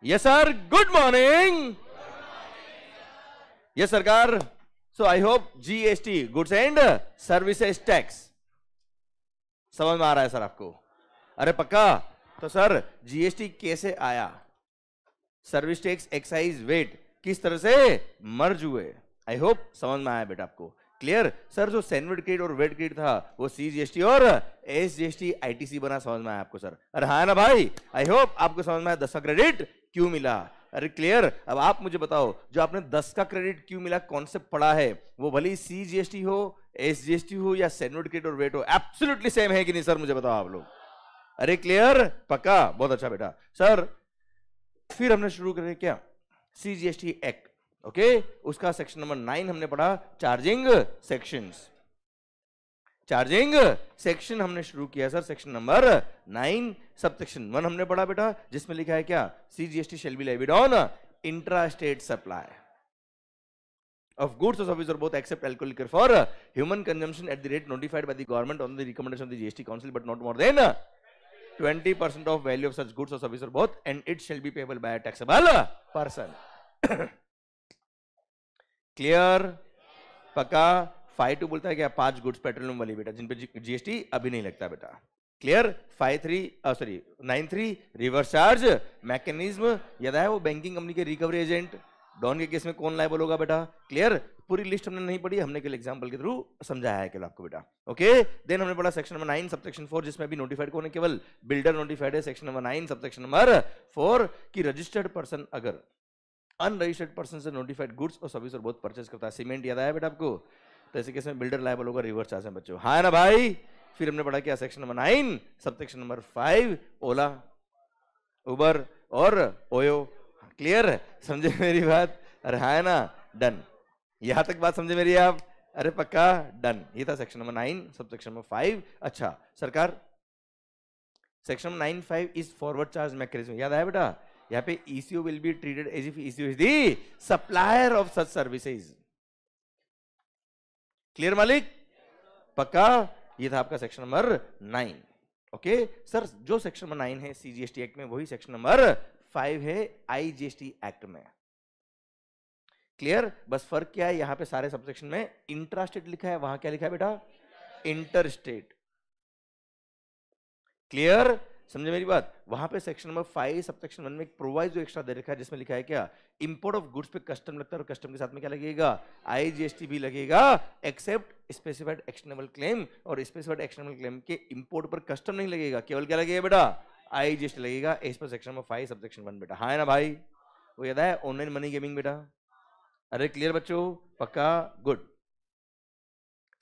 Yes, sir. Good morning. Yes, Sarkar. So I hope GST, goods and services tax. समझ में आ रहा है sir आपको अरे पक्का तो सर जीएसटी कैसे आया सर्विस टैक्स एक्साइज वेट किस तरह से मर्ज हुए आई होप समझ में आया बेटा आपको क्लियर सर जो सैंडविड क्रेड और वेट क्रेड था वो सी जी एस टी और S G S T I T C बना समझ में आया आपको सर अरे हा ना भाई आई होप आपको समझ में आया दसवा क्रेडिट क्यों मिला अरे क्लियर अब आप मुझे बताओ जो आपने दस का क्रेडिट क्यों मिला कॉन्सेप्ट पढ़ा है वो भले सी जीएसटी हो एस जीएसटी हो या सेनोड क्रेडिट और वेट हो एब्सोल्युटली सेम है कि नहीं सर मुझे बताओ आप लोग अरे क्लियर पक्का बहुत अच्छा बेटा सर फिर हमने शुरू करे क्या C G S T act okay उसका सेक्शन नंबर नाइन हमने पढ़ा चार्जिंग सेक्शंस चार्जिंग सेक्शन हमने शुरू किया sir section number nine sub section one हमने पढ़ा बेटा जिसमें लिखा है क्या C G S T shall be levied on intra state supply of goods or services or both except alcohol liquor for human consumption at the rate notified by the government on the recommendation of the GST council but not more than 20% of value of such goods or services or both and it shall be payable by a taxable person clear paka five two बोलता है क्या पांच goods petroleum वाली बेटा जिन पर GST अभी नहीं लगता बेटा clear five three sorry nine three reverse charge mechanism याद है वो बैंकिंग कंपनी के रिकवरी एजेंट डॉन के केस में कौन लाइबल होगा बेटा क्लियर पूरी लिस्ट हमने नहीं पढ़ी हमने केवल एग्जाम्पल के थ्रू समझाया है केवल आपको बेटा ओके देन हमने पढ़ा section number nine sub section four जिसमें भी नोटिफाइड कौन है केवल बिल्डर नोटिफाइड है section number nine sub section number four की रजिस्टर्ड पर्सन अगर अनरजिस्टर्ड पर्सन से नोटिफाइड गुड्स और सर्विस और बहुत परचेज करता है सीमेंट याद आया बेटा आपको तो ऐसे केस में बिल्डर लाइबल होगा रिवर्स चार्ज है बच्चों हाँ ना भाई फिर हमने पढ़ा क्या section number nine sub section number five Ola Uber और ओयो क्लियर हाँ, समझे मेरी बात अरे हाँ ना डन यहां तक बात समझे मेरी आप अरे पक्का डन ये था section number nine sub section number five अच्छा सरकार section nine five is forward charge mechanism याद आया बेटा यहाँ पे ECO will be treated as if ECO is the supplier of such services clear मालिक पक्का ये था आपका section number nine okay sir जो सेक्शन नंबर नाइन है सीजीएसटी एक्ट में वही सेक्शन नंबर फाइव है आईजीएसटी एक्ट में क्लियर बस फर्क क्या है यहां पे सारे सेक्शन में इंट्रास्टेट लिखा है वहां क्या लिखा है बेटा इंटरस्टेट क्लियर समझे मेरी बात वहां पे section number five sub section one में एक प्रोवाइज जो एक्स्ट्रा दे रखा है जिसमें लिखा है क्या इंपोर्ट ऑफ गुड्स पे कस्टम लगता है और कस्टम के साथ में क्या लगेगा आईजीएसटी भी लगेगा एक्सेप्ट स्पेसिफाइड एक्शनेबल क्लेम और स्पेसिफाइड एक्शनेबल क्लेम के इंपोर्ट पर कस्टम नहीं लगेगा केवल क्या लगेगा बेटा आईजीएसटी लगेगा इस पर section number five sub section one बेटा हाँ ना भाई वो याद है ऑनलाइन मनी गेमिंग बेटा अरे क्लियर बच्चों पक्का गुड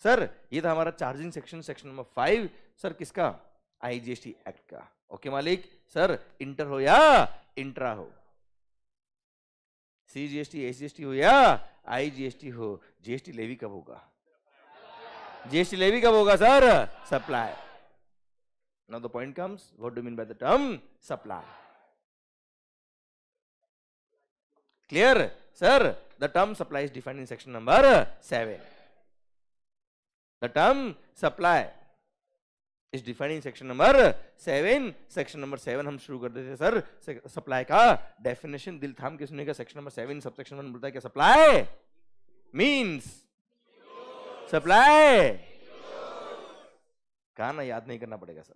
सर ये था हमारा charging section section number five sir किसका आईजीएसटी एक्ट का ओके मालिक सर इंटर हो या इंट्रा हो सी जी एस टी हो या आई टी हो जीएसटी लेवी कब होगा जीएसटी लेवी कब होगा sir supply now the point comes what do mean by the term supply clear sir the term supply is defined in section number seven the term supply is defining section number seven section number seven हम शुरू कर देते sir supply का definition दिल थाम के का section number seven सब सेक्शन वन बोलता है क्या सप्लाई मीन्स सप्लाई कहा ना याद नहीं करना पड़ेगा sir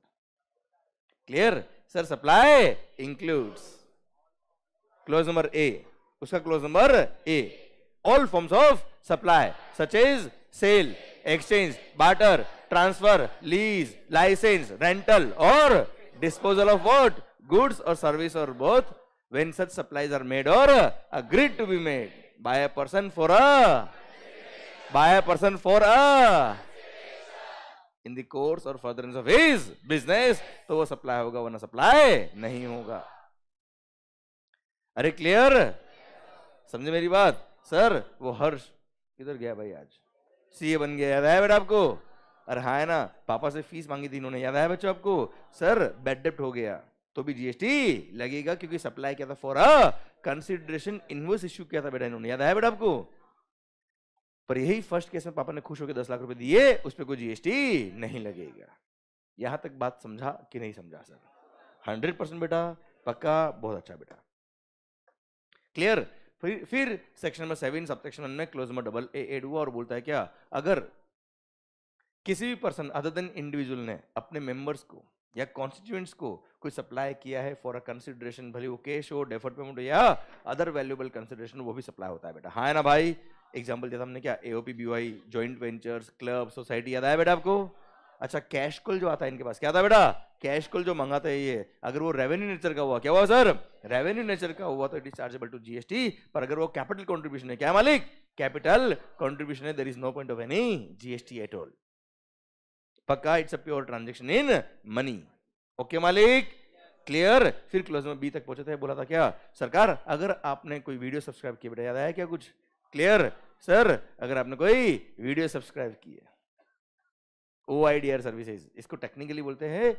clear sir supply includes clause number a उसका clause number a all forms of supply such is sale exchange barter transfer lease licence rental और डिस्पोजल ऑफ वोट गुड्स और सर्विस और both when such supplies are made और agreed to be made by a person for a by a person for a in दोर्स और further of his business तो वो supply होगा वरना सप्लाई नहीं होगा अरे क्लियर समझे मेरी बात सर वो हर्ष किधर गया भाई आज सीए बन गया याद आया बेटा आपको अरे हाँ ना पापा से फीस मांगी थी इन्होंने याद आया बच्चों आपको सर बेड डेप्ट हो गया तो भी जीएसटी लगेगा क्योंकि सप्लाई किया था for a consideration invoice issue किया था बेटा इन्होंने याद आया बेटा आपको पर यही फर्स्ट केस में पापा ने खुश होकर दस लाख रुपए दिए उस पर कोई जीएसटी नहीं लगेगा यहां तक बात समझा कि नहीं समझा सर हंड्रेड परसेंट बेटा पक्का बहुत अच्छा बेटा क्लियर फिर फिर सेक्शन नंबर सेवन सब सेक्शन वन में clause number double a add हुआ और बोलता है क्या अगर किसी भी पर्सन अदर देन इंडिविजुअल ने अपने मेंबर्स को या कॉन्स्टिट्यूएंट्स को कोई सप्लाई किया है फॉर अ कंसिडरेशन भले वो कैश हो डेफर्ड पेमेंट हो या अदर वैल्यूबल कंसिडरेशन वो भी सप्लाई होता है बेटा हाँ ना भाई एग्जाम्पल दिया था हमने क्या AOP B Y joint ventures club society याद आया बेटा आपको अच्छा कैश कुल जो आता है इनके पास क्या था बेटा कैश कुल जो मंगाते हैं ये अगर वो रेवेन्यू नेचर का हुआ क्या हुआ सर रेवेन्यू नेचर का हुआ तो it is chargeable to GST पर अगर वो कैपिटल कॉन्ट्रीब्यूशन है क्या मालिक कैपिटल कॉन्ट्रीब्यूशन है there is no point of any GST at all पक्का it's a pure transaction in money okay मालिक क्लियर फिर क्लोज में बी तक पहुंचे थे बोला था क्या सरकार अगर आपने कोई वीडियो सब्सक्राइब किया बेटा याद आया क्या कुछ क्लियर सर अगर आपने कोई वीडियो सब्सक्राइब किया O I D R services इसको टेक्निकली बोलते हैं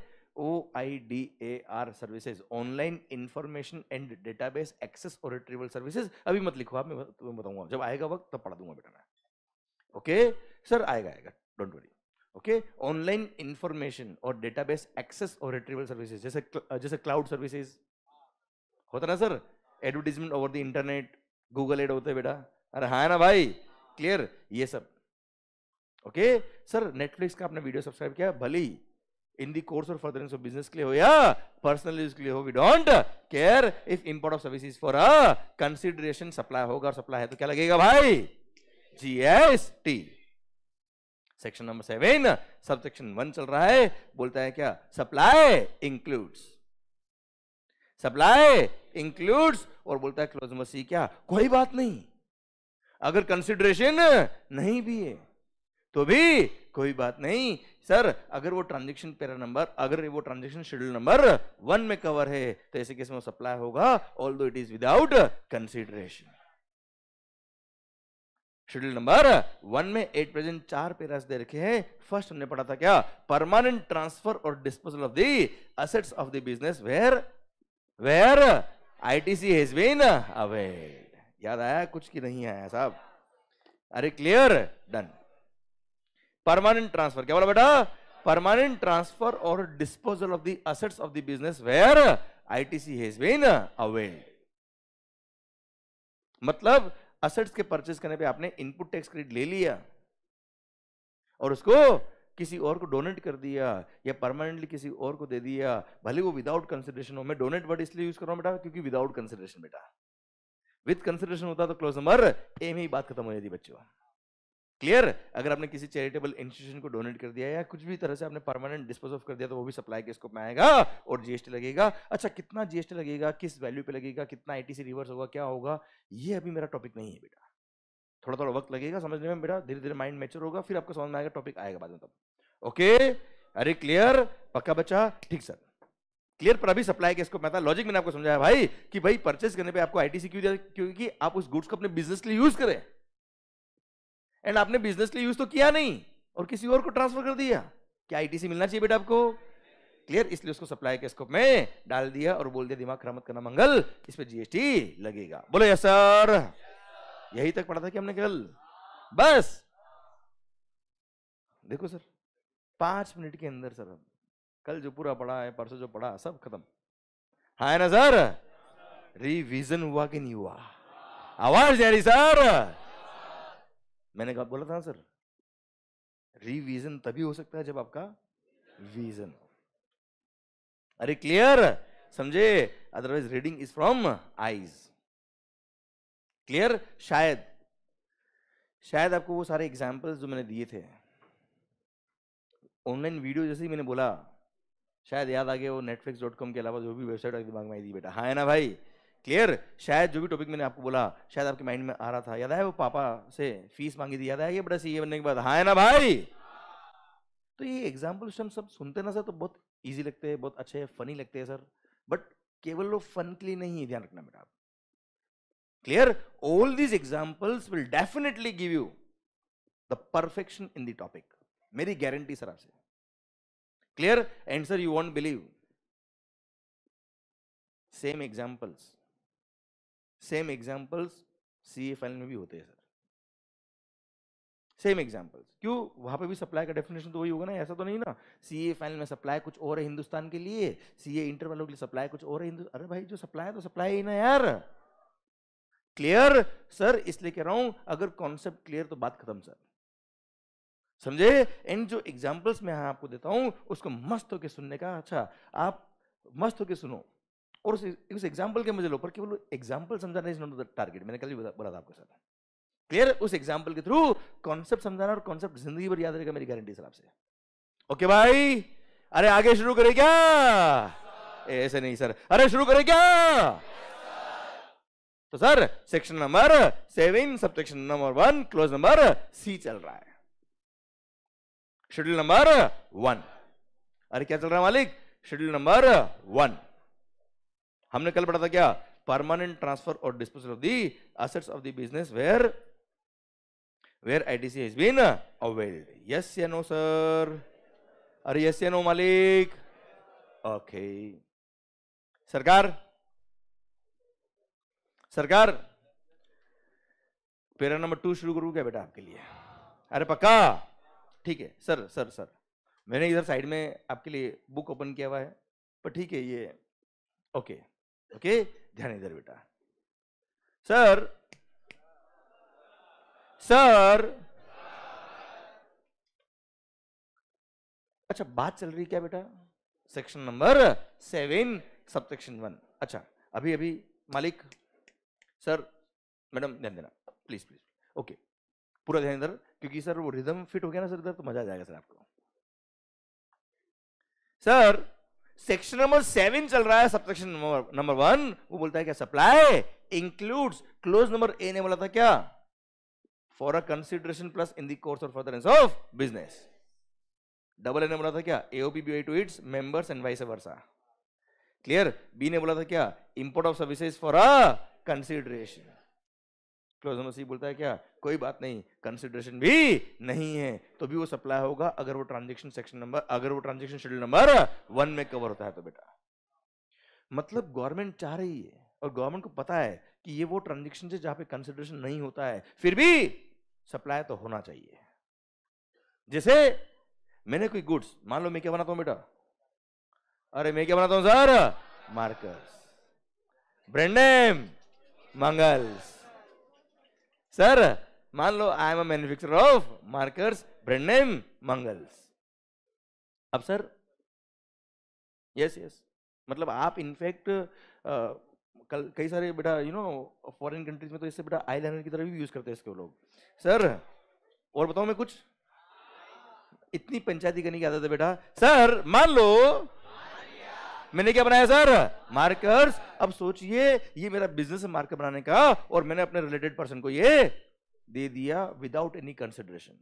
O I D A R services online information and database access और रिट्रीवल सर्विसेज अभी मत लिखो आप मैं तुम्हें बताऊंगा जब आएगा वक्त तब पढ़ा दूंगा बेटा मैं ओके सर आएगा आएगा don't worry okay online information or database access और retrieval services जैसे जैसे cloud services होता ना sir advertisement over the internet Google ad होते बेटा अरे हाँ ना भाई क्लियर ये सब ओके सर नेटफ्लिक्स का आपने वीडियो सब्सक्राइब किया भली in the course or furtherance of business के लिए हो या पर्सनल यूज के लिए हो we don't care if import of services for a consideration supply होगा और सप्लाई है तो क्या लगेगा भाई जीएसटी सेक्शन नंबर सेवन सब सेक्शन वन चल रहा है बोलता है क्या सप्लाई इंक्लूड्स सप्लाई इंक्लूड्स और बोलता है क्लोज मसी क्या कोई बात नहीं अगर कंसिडरेशन नहीं भी है तो भी कोई बात नहीं सर अगर वो ट्रांजेक्शन पेरा नंबर अगर वो ट्रांजेक्शन शेड्यूल नंबर वन में कवर है तो ऐसे केस में सप्लाई होगा although it is without consideration schedule number one में एट प्रेजेंट चार पेरास दे रखे हैं फर्स्ट हमने पढ़ा था क्या permanent transfer or disposal of the assets of the business where where ITC has been availed याद आया कुछ की नहीं आया साहब अरे क्लियर डन परमानेंट ट्रांसफर क्या बोला बेटा permanent transfer or disposal of the assets of the business where ITC has been availed मतलब असट्स के परचेस करने पे आपने इनपुट टैक्स क्रेडिट ले लिया और उसको किसी और को डोनेट कर दिया या परमानेंटली किसी और को दे दिया भले वो विदाउट कंसिडरेशन हो मैं डोनेट वर्ड इसलिए यूज कर रहा हूं बेटा क्योंकि विदाउट कंसिडरेशन बेटा विद कंसिडरेशन होता तो क्लोज नंबर एम ही बात खत्म हो जाती बच्चों क्लियर अगर आपने किसी चैरिटेबल इंस्टीट्यूशन को डोनेट कर दिया या कुछ भी तरह से आपने परमानेंट डिस्पोज ऑफ कर दिया तो वो भी सप्लाई के स्कोप में आएगा और जीएसटी लगेगा अच्छा कितना जीएसटी लगेगा किस वैल्यू पे लगेगा कितना आईटीसी रिवर्स होगा क्या होगा ये अभी मेरा टॉपिक नहीं है बेटा थोड़ा थोड़ा वक्त लगेगा समझने में बेटा धीरे धीरे माइंड मेच्योर होगा फिर आपको समझ में आएगा टॉपिक आएगा बाद में तब ओके अरे क्लियर पक्का बच्चा ठीक सर क्लियर पर अभी सप्लाई के इसको मैं लॉजिक मैंने आपको समझाया भाई कि भाई परचेस करने पे आपको आईटीसी क्यों दिया क्योंकि आप उस गुड्स को अपने बिजनेस के लिए यूज करें एंड आपने बिजनेस लिए यूज तो किया नहीं और किसी और को ट्रांसफर कर दिया क्या आईटीसी मिलना चाहिए बेटा आपको क्लियर इसलिए उसको सप्लाई के स्कोप में डाल दिया और बोल दिया दिमाग खरामत करना मंगल इस पर जीएसटी लगेगा बोलो यस सर यही तक पढ़ा था कि हमने कल बस देखो सर पांच मिनट के अंदर सर कल जो पूरा पढ़ा है परसों जो पढ़ा सब खत्म हाँ ना सर रिविजन हुआ कि नहीं हुआ आवाज दे रही सर मैंने कहा बोला था सर रिविजन तभी हो सकता है जब आपका विजन हो अरे क्लियर समझे otherwise reading is from eyes clear शायद शायद आपको वो सारे एग्जाम्पल्स जो मैंने दिए थे ऑनलाइन वीडियो जैसे ही मैंने बोला शायद याद आ गया वो नेटफ्लिक्स डॉट कॉम के अलावा जो भी वेबसाइट दिमाग में आई थी बेटा हाँ है ना भाई क्लियर शायद जो भी टॉपिक मैंने आपको बोला शायद आपके माइंड में आ रहा था याद है वो पापा से फीस मांगी थी याद है ये बड़ा सी ये बनने के बाद हाँ है ना भाई तो ये एग्जाम्पल हम सब सुनते ना सर तो बहुत ईजी लगते हैं बहुत अच्छे फनी लगते हैं सर बट केवल वो फन के लिए नहीं ध्यान रखना मेरा आप clear all these examples will definitely give you the perfection in the topic मेरी गारंटी सर आपसे clear and sir you won't believe same examples same examples C A file में भी होते हैं सर सेम एग्जाम्पल्स क्यों वहाँ पे भी सप्लाई का डेफिनेशन तो वही होगा ना ऐसा तो नहीं ना सी ए फाइनल में सप्लाई कुछ और है हिंदुस्तान के लिए सी ए इंटर वालों के लिए सप्लाई कुछ और है हिंदुस्तान अरे भाई जो सप्लाई है तो सप्लाई ही ना यार क्लियर सर इसलिए कह रहा हूं अगर कॉन्सेप्ट क्लियर तो बात खत्म सर समझे एंड जो एग्जाम्पल्स मैं हाँ आपको देता हूं उसको मस्त होकर सुनने का अच्छा आप मस्त होकर सुनो और उस उस एग्जाम्पल के मुझे लो पर केवल एग्जाम्पल समझाना इज नॉट द टारगेट मैंने कल भी बोला था आपके साथ क्लियर उस एग्जाम्पल के थ्रू कॉन्सेप्ट समझाना और कॉन्सेप्ट जिंदगी भर याद रहेगा मेरी गारंटी सर आपसे ओके भाई अरे आगे शुरू करें क्या ऐसे नहीं सर अरे शुरू करें क्या तो सर सेक्शन नंबर सेवन सब section number one clause number C चल रहा है शेड्यूल नंबर वन अरे क्या चल रहा है मालिक शेड्यूल नंबर वन हमने कल पढ़ा था क्या permanent transfer or disposal of the assets of the business where where ITC has been availed yes या नो सर अरे यस या नो मालिक ओके सरकार सरकार पेरा नंबर टू शुरू करूँ क्या बेटा आपके लिए अरे पक्का ठीक है सर सर सर मैंने इधर साइड में आपके लिए बुक ओपन किया हुआ है पर ठीक है ये ओके ओके ध्यान इधर बेटा सर सर अच्छा बात चल रही क्या बेटा सेक्शन नंबर सेवन सब सेक्शन वन अच्छा अभी अभी मालिक सर मैडम ध्यान देना प्लीज प्लीज ओके पूरा ध्यान इधर क्योंकि सर वो रिदम फिट हो गया ना सर इधर तो मजा आ जाएगा सर आपको सर सेक्शन नंबर सेवन चल रहा है सब सेक्शन नंबर वन वो बोलता है क्या supply includes clause number A ने बोला था क्या for a consideration plus in the of further of business double A ने बोला था क्या AOP B to its members and vice versa clear B ने बोला था क्या import of services for a consideration क्लोजन मसीह बोलता है क्या कोई बात नहीं कंसिडरेशन भी नहीं है तो भी वो सप्लाई होगा अगर वो ट्रांजेक्शन सेक्शन नंबर अगर वो ट्रांजेक्शन शेड्यूल नंबर वन में कवर होता है तो बेटा मतलब गवर्नमेंट चाह रही है और गवर्नमेंट को पता है कि ये वो ट्रांजेक्शन है जहां पे कंसिडरेशन नहीं होता है फिर भी सप्लाई तो होना चाहिए जैसे मैंने कोई गुड्स मान लो मैं क्या बनाता हूं बेटा अरे मैं क्या बनाता हूं sir markers brand name Mangals sir मान लो I am a manufacture of markers brand name Mangals अब सर यस यस मतलब आप इनफैक्ट कल कई सारे बेटा यू नो फॉरेन कंट्रीज में तो इससे बेटा आई लाइनर की तरह भी यूज़ करते हैं इसके लोग सर और बताओ मैं कुछ इतनी पंचायती करने की आदत है बेटा सर मान लो मैंने क्या बनाया सर मार्कर्स अब सोचिए ये मेरा बिजनेस है मार्कर बनाने का और मैंने अपने रिलेटेड पर्सन को ये दे दिया विदाउट एनी कंसिडरेशन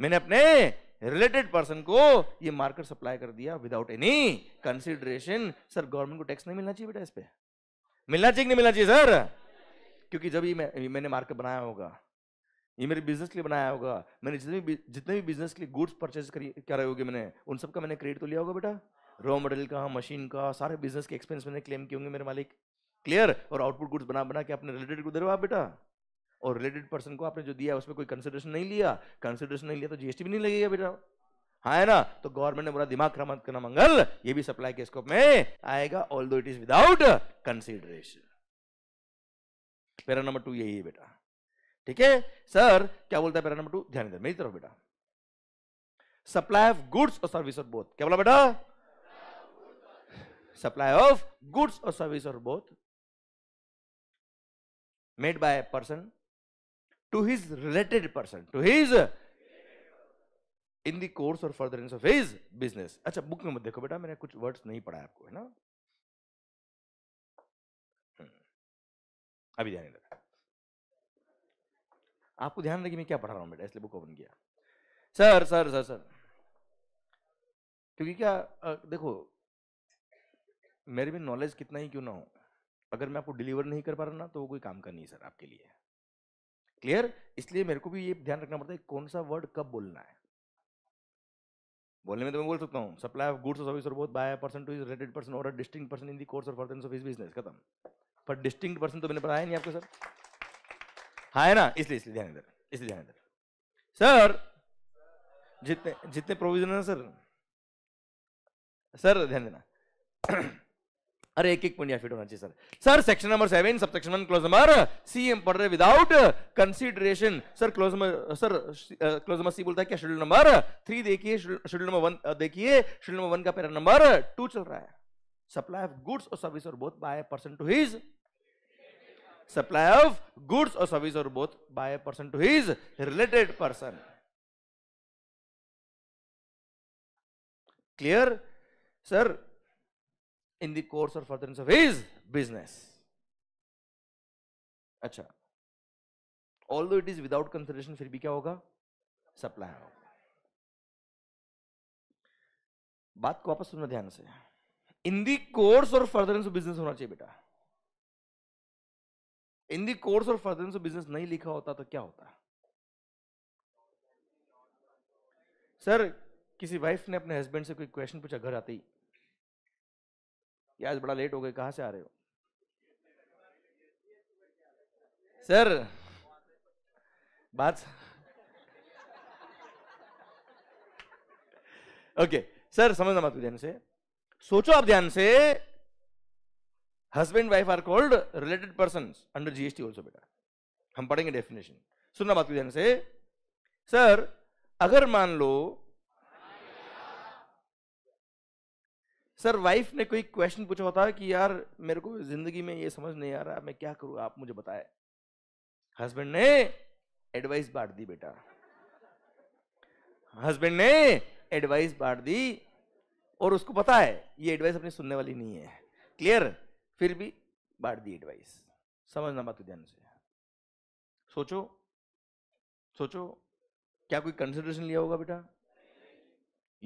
मैंने अपने रिलेटेड पर्सन को ये मार्कर सप्लाई कर दिया without any consideration sir government को टैक्स नहीं मिलना चाहिए बेटा इस पर मिलना चाहिए नहीं मिलना चाहिए सर क्योंकि जब ये मैं, मैंने मार्कर बनाया होगा ये मेरे बिजनेस के लिए बनाया होगा मैंने जितने भी जितने भी बिजनेस के लिए गुड्स परचेज रहे होगी मैंने उन सब का मैंने क्रेडिट तो लिया होगा बेटा रॉ मटेरियल का मशीन का सारे बिजनेस के एक्सपेंस मैंने क्लेम किए होंगे मेरे मालिक क्लियर और आउटपुट गुड्स बना बना के अपने रिलेटेड को दे रहे हो आप बेटा और रिलेटेड पर्सन को आपने जो दिया उसमें कोई कंसिडरेशन नहीं लिया कंसिडरेशन नहीं लिया तो जीएसटी भी नहीं लगेगा बेटा हाँ है ना तो गवर्नमेंट ने बोला दिमाग खराब करना मंगल ये भी सप्लाई के स्कोप में आएगा although it is without consideration para number two यही है बेटा ठीक है सर क्या बोलता है पैरा नंबर टू ध्यान दे मेरी तरफ बेटा सप्लाई ऑफ गुड्स और सर्विस और बोथ क्या बोला बेटा सप्लाई ऑफ गुड्स और सर्विस और both made by person to his related person to his in the course or further of his business अच्छा बुक में मत देखो बेटा मैंने कुछ वर्ड्स नहीं पढ़ा आपको है ना हम्म। अभी ध्यान आपको ध्यान रखिए मैं क्या पढ़ा रहा हूँ बेटा इसलिए बुक ओपन किया सर सर सर सर क्योंकि क्या आ, देखो मेरे भी नॉलेज कितना ही क्यों ना हो अगर मैं आपको डिलीवर नहीं कर पा रहा ना तो वो कोई काम का नहीं सर आपके लिए क्लियर इसलिए मेरे को भी ये ध्यान रखना पड़ता है कौन सा वर्ड कब बोलना है बोलने में तो मैं बोल सकता हूँ सप्लाई ऑफ गुड्स और service or by person to his related person or distinct person in the course of his business खत्म पर डिस्टिंग पर्सन तो मैंने पढ़ाया नहीं आपको सर हाँ है ना इसलिए इसलिए ध्यान इधर इसलिए ध्यान इधर सर जितने जितने प्रोविजन है सर सर ध्यान देना अरे एक एक पॉइंट या फिट होना चाहिए sir sir section number seven सब section one clause number C एम पढ़ रहे without consideration sir clause number sir clause number C बोलता है क्या शेड्यूल नंबर थ्री देखिए शेड्यूल नंबर वन देखिए शेड्यूल नंबर वन का पैरा नंबर टू चल रहा है सप्लाई ऑफ गुड्स और सर्विस और both by person to his supply of goods or service or both by a person to his related person. Clear? Sir, in the course or furtherance of his business. acha although it is without consideration fir bhi kya hoga supply supply बात को वापस सुनना ध्यान से in the course or furtherance business होना चाहिए बेटा in the course of of business नहीं लिखा होता तो क्या होता सर किसी वाइफ ने अपने हस्बैंड से कोई क्वेश्चन पूछा घर आते ही आज बड़ा लेट हो गए कहाँ से आ रहे हो सर बात ओके सर समझना मत ध्यान से सोचो आप ध्यान से husband wife are called related person under GST also बेटा हम पढ़ेंगे डेफिनेशन सुनना बात ध्यान से सर अगर मान लो सर वाइफ ने कोई क्वेश्चन पूछा होता कि यार मेरे को जिंदगी में ये समझ नहीं आ रहा मैं क्या करूं आप मुझे बताए हस्बैंड ने एडवाइस बांट दी बेटा हस्बैंड ने एडवाइस बांट दी और उसको पता है ये एडवाइस अपनी सुनने वाली नहीं है क्लियर फिर भी बांट दी एडवाइस समझना बात ध्यान से सोचो सोचो क्या कोई कंसिडरेशन लिया होगा बेटा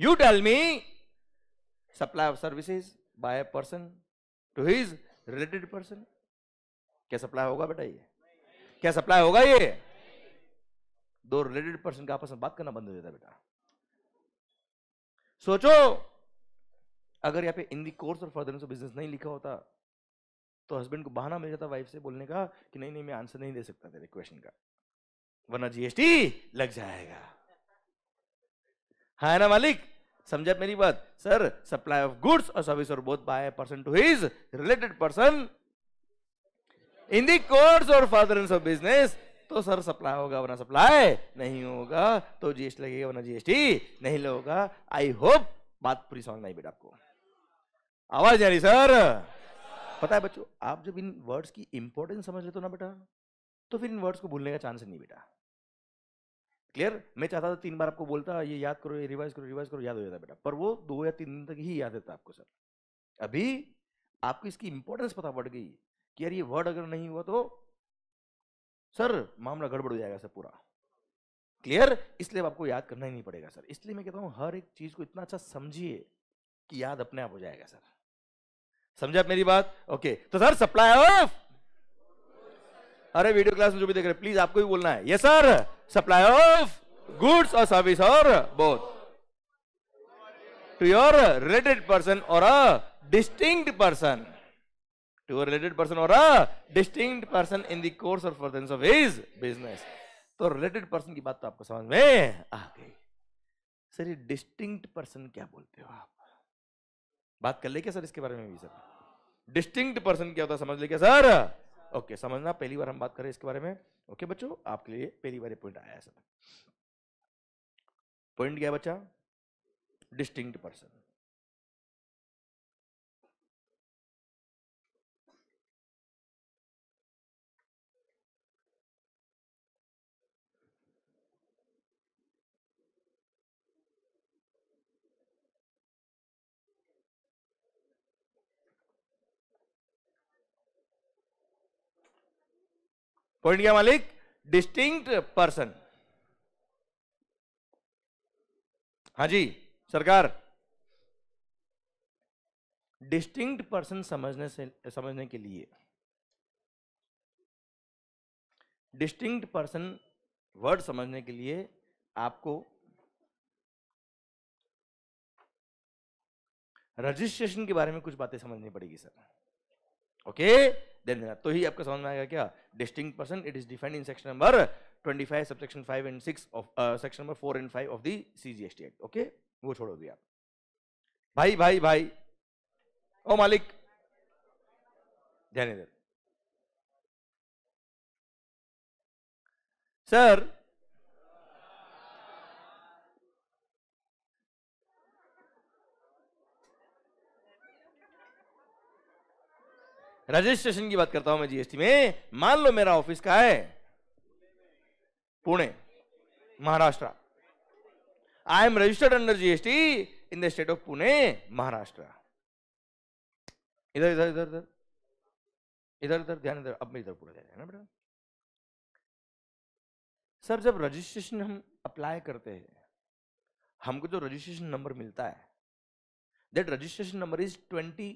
you tell me supply of services by a person to his related person क्या सप्लाई होगा बेटा ये क्या सप्लाई होगा ये दो रिलेटेड पर्सन का आपस में बात करना बंद हो जाता बेटा सोचो अगर यहां पे in the course or further business नहीं लिखा होता तो हस्बैंड को बहाना मिल जाता वाइफ से बोलने का कि नहीं नहीं मैं आंसर नहीं दे सकता तेरे क्वेश्चन का वरना जीएसटी लग जाएगा हाँ ना मालिक समझा मेरी बात सर सप्लाई ऑफ गुड्स और सर्विस और both by person to his related person in the course or further of business तो सर सप्लाई होगा वरना सप्लाई नहीं होगा तो जीएसटी लगेगा वरना जीएसटी नहीं लगेगा आई होप बात पूरी समझ नहीं बेटा आपको आवाज आ रही सर पता है बच्चों आप जब इन वर्ड्स की इंपॉर्टेंस समझ लेते हो ना बेटा तो फिर इन वर्ड्स को भूलने का चांस नहीं बेटा क्लियर मैं चाहता था तीन बार आपको बोलता ये याद करो ये रिवाइज करो रिवाइज करो याद हो जाता बेटा पर वो दो या तीन दिन तक ही याद रहता आपको सर अभी आपको इसकी इंपॉर्टेंस पता पड़ गई कि यार ये वर्ड अगर नहीं हुआ तो सर मामला गड़बड़ हो जाएगा सर पूरा क्लियर इसलिए आपको याद करना ही नहीं पड़ेगा सर इसलिए मैं कहता हूँ हर एक चीज़ को इतना अच्छा समझिए कि याद अपने आप हो जाएगा सर समझे आप मेरी बात ओके तो सर सप्लाई ऑफ अरे वीडियो क्लास में जो भी देख रहे प्लीज आपको भी बोलना है yes sir supply of goods और सर्विस और both to your related person or a distinct person to your related person or a distinct person in the course or person of his business तो related person की बात तो आपको समझ में आ गई सर ये डिस्टिंक्ट पर्सन क्या बोलते हो आप बात कर ले क्या सर इसके बारे में भी सर डिस्टिंक्ट पर्सन क्या होता है समझ ले क्या सर ओके okay, समझना पहली बार हम बात करें इसके बारे में ओके okay, बच्चों आपके लिए पहली बार पॉइंट आया है सर पॉइंट क्या बच्चा डिस्टिंक्ट पर्सन पॉइंट क्या मालिक डिस्टिंक्ट पर्सन हाँ जी सरकार डिस्टिंक्ट पर्सन समझने से समझने के लिए डिस्टिंक्ट पर्सन वर्ड समझने के लिए आपको रजिस्ट्रेशन के बारे में कुछ बातें समझनी पड़ेगी सर ओके okay? दे देना तो ही आपका समझ में आएगा क्या distinct person it is defined in section number 25 subsection five and six of section number four and five of the G S T act okay वो छोड़ो आप भाई भाई भाई ओ मालिक ध्यान इधर सर रजिस्ट्रेशन की बात करता हूं मैं जीएसटी में मान लो मेरा ऑफिस का है Pune Maharashtra I am registered under GST in the state of Pune Maharashtra इधर इधर इधर इधर इधर इधर ध्यान इधर अब मैं इधर पूरा ध्यान ना बेटा सर जब रजिस्ट्रेशन हम अप्लाई करते हैं हमको जो रजिस्ट्रेशन नंबर मिलता है that registration number is twenty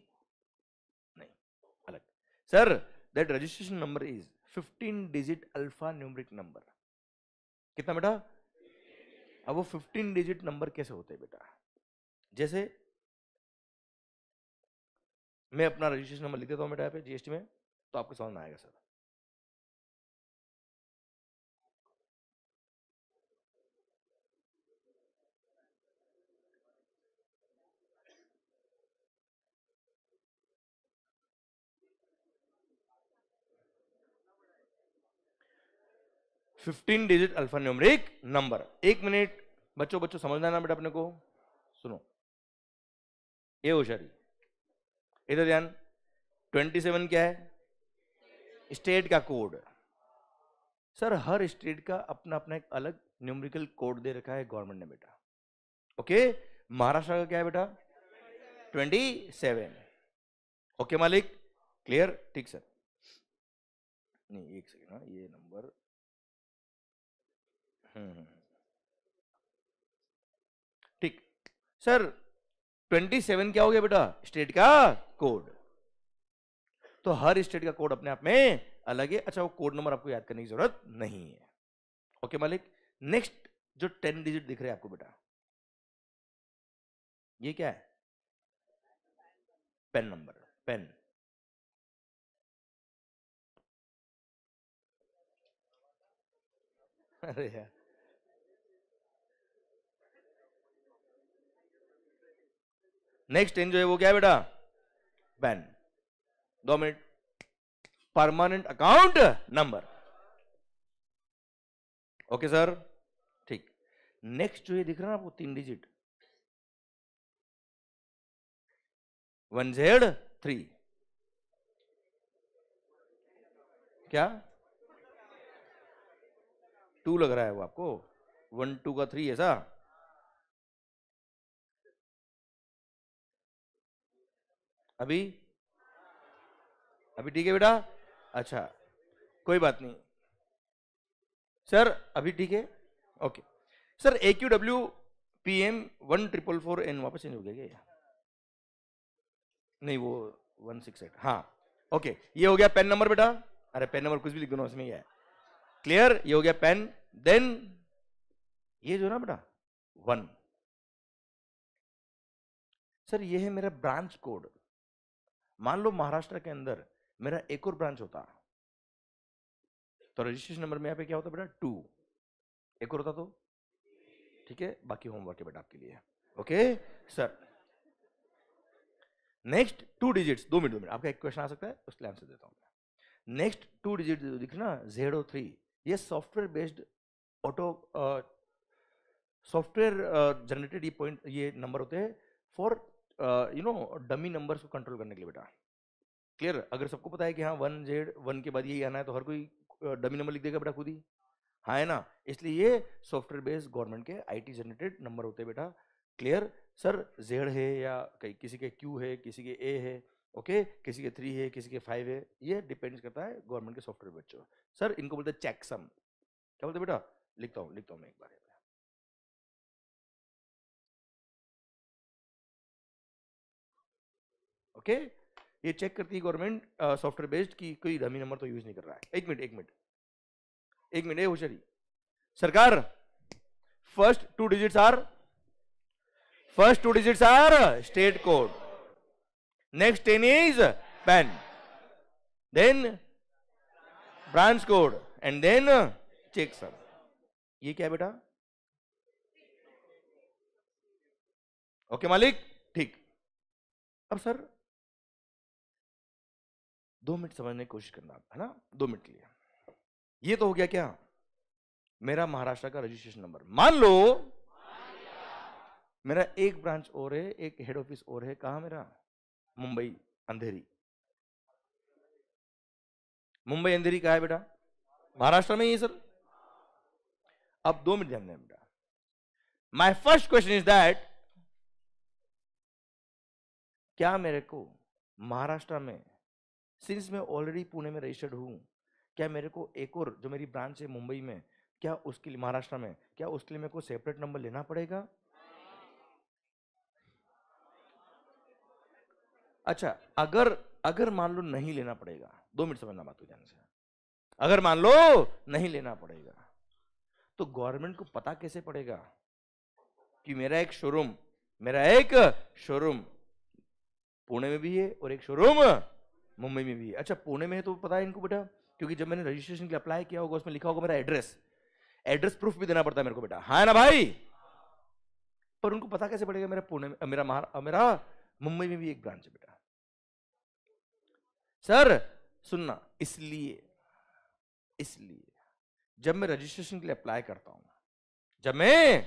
sir that registration number is 15 digit alpha numeric number कितना बेटा अब वो 15 डिजिट नंबर कैसे होते hai बेटा जैसे मैं अपना रजिस्ट्रेशन नंबर लिख देता हूँ बेटा टाइप पे जीएसटी में तो आपके सामने में आएगा sir fifteen digit alpha alphanumeric number एक मिनट बच्चों बच्चों समझना ना बेटा अपने को सुनो ये होशियारी इधर ध्यान 27 क्या है स्टेट का कोड सर हर स्टेट का अपना अपना एक अलग न्यूमरिकल कोड दे रखा है गवर्नमेंट ने बेटा ओके महाराष्ट्र का क्या है बेटा 27 ओके मालिक क्लियर ठीक सर नहीं एक सेकेंड हाँ, ये नंबर हम्म। ठीक सर 27 क्या हो गया बेटा स्टेट का कोड तो हर स्टेट का कोड अपने आप में अलग है अच्छा वो कोड नंबर आपको याद करने की जरूरत नहीं है ओके मालिक नेक्स्ट जो टेन डिजिट दिख रहे हैं आपको बेटा ये क्या है पेन नंबर पेन अरे यार नेक्स्ट एन जो है वो क्या बेटा बैन दो minute permanent account number okay sir ठीक नेक्स्ट जो ये दिख रहा है आपको तीन डिजिट वन जेड थ्री क्या टू लग रहा है वो आपको वन टू का थ्री ऐसा अभी अभी ठीक है बेटा अच्छा कोई बात नहीं सर अभी ठीक है okay sir A Q W P M one triple four N वापस चेंज हो गया क्या नहीं वो वन सिक्स एट हाँ ओके ये हो गया पेन नंबर बेटा अरे पेन नंबर कुछ भी लिख दो ना उसमें है क्लियर ये हो गया पेन देन ये जो ना बेटा वन सर ये है मेरा ब्रांच कोड मान लो महाराष्ट्र के अंदर मेरा एक और ब्रांच होता तो रजिस्ट्रेशन नंबर में यहाँ पे क्या होता बेटा टू एक और होता तो ठीक है बाकी होमवर्क है बेटा आपके लिए okay sir next two digit दो मिनट दो मिनट आपका एक क्वेश्चन आ सकता है उसके लिए आंसर देता हूँ नेक्स्ट टू डिजिट दिखना दिखे ना जेरो थ्री ये software based auto software generated ये पॉइंट ये नंबर होते हैं for you know dummy numbers को कंट्रोल करने के लिए बेटा क्लियर अगर सबको पता है कि हाँ वन जेड वन के बाद यही आना है तो हर कोई डमी नंबर लिख देगा बेटा खुद ही हाँ है ना इसलिए ये सॉफ्टवेयर बेस्ड गवर्नमेंट के आईटी जनरेटेड नंबर होते हैं बेटा क्लियर सर जेड है या कहीं किसी के क्यू है किसी के ए है ओके किसी के थ्री है किसी के फाइव है ये डिपेंड करता है गवर्नमेंट के सॉफ्टवेयर बच्चों सर इनको बोलते हैं चेकसम क्या बोलते बेटा लिखता हूँ लिखता हूँ मैं एक बार ओके ये चेक करती है गवर्नमेंट सॉफ्टवेयर बेस्ड की कोई रमी नंबर तो यूज नहीं कर रहा है एक मिनट एक मिनट एक मिनट है होशरी सरकार first two digits are first two digits are state code next ten is PAN then branch code and then check sir ये क्या बेटा ओके मालिक ठीक अब सर दो मिनट समझने की कोशिश करना है ना दो मिनट के लिए ये तो हो गया क्या मेरा महाराष्ट्र का रजिस्ट्रेशन नंबर मान लो मेरा एक ब्रांच और है एक हेड ऑफिस और है कहा मेरा मुंबई अंधेरी मुंबई अंधेरी कहा है बेटा महाराष्ट्र में ही सर अब दो मिनट ध्यान दें बेटा my first question is that क्या मेरे को महाराष्ट्र में सिंस मैं ऑलरेडी पुणे में रजिस्टर्ड हूँ क्या मेरे को एक और जो मेरी ब्रांच है मुंबई में क्या उसके लिए महाराष्ट्र में क्या उसके लिए मेरे को सेपरेट नंबर लेना पड़ेगा अच्छा अगर अगर मान लो नहीं लेना पड़ेगा दो मिनट समझना बात हो से अगर मान लो नहीं लेना पड़ेगा तो गवर्नमेंट को पता कैसे पड़ेगा कि मेरा एक शोरूम मेरा एक शोरूम पुणे में भी है और एक शोरूम मुंबई में भी अच्छा पुणे में है तो पता है इनको बेटा क्योंकि जब मैंने रजिस्ट्रेशन के लिए अप्लाई किया होगा उसमें लिखा होगा मेरा एड्रेस एड्रेस प्रूफ भी देना पड़ता है मेरे को बेटा हाँ ना भाई पर उनको पता कैसे पड़ेगा मेरा पुणे में मेरा महारा मेरा मुंबई में भी एक ब्रांच है बेटा सर सुनना इसलिए इसलिए जब मैं रजिस्ट्रेशन के लिए अप्लाई करता हूं जब मैं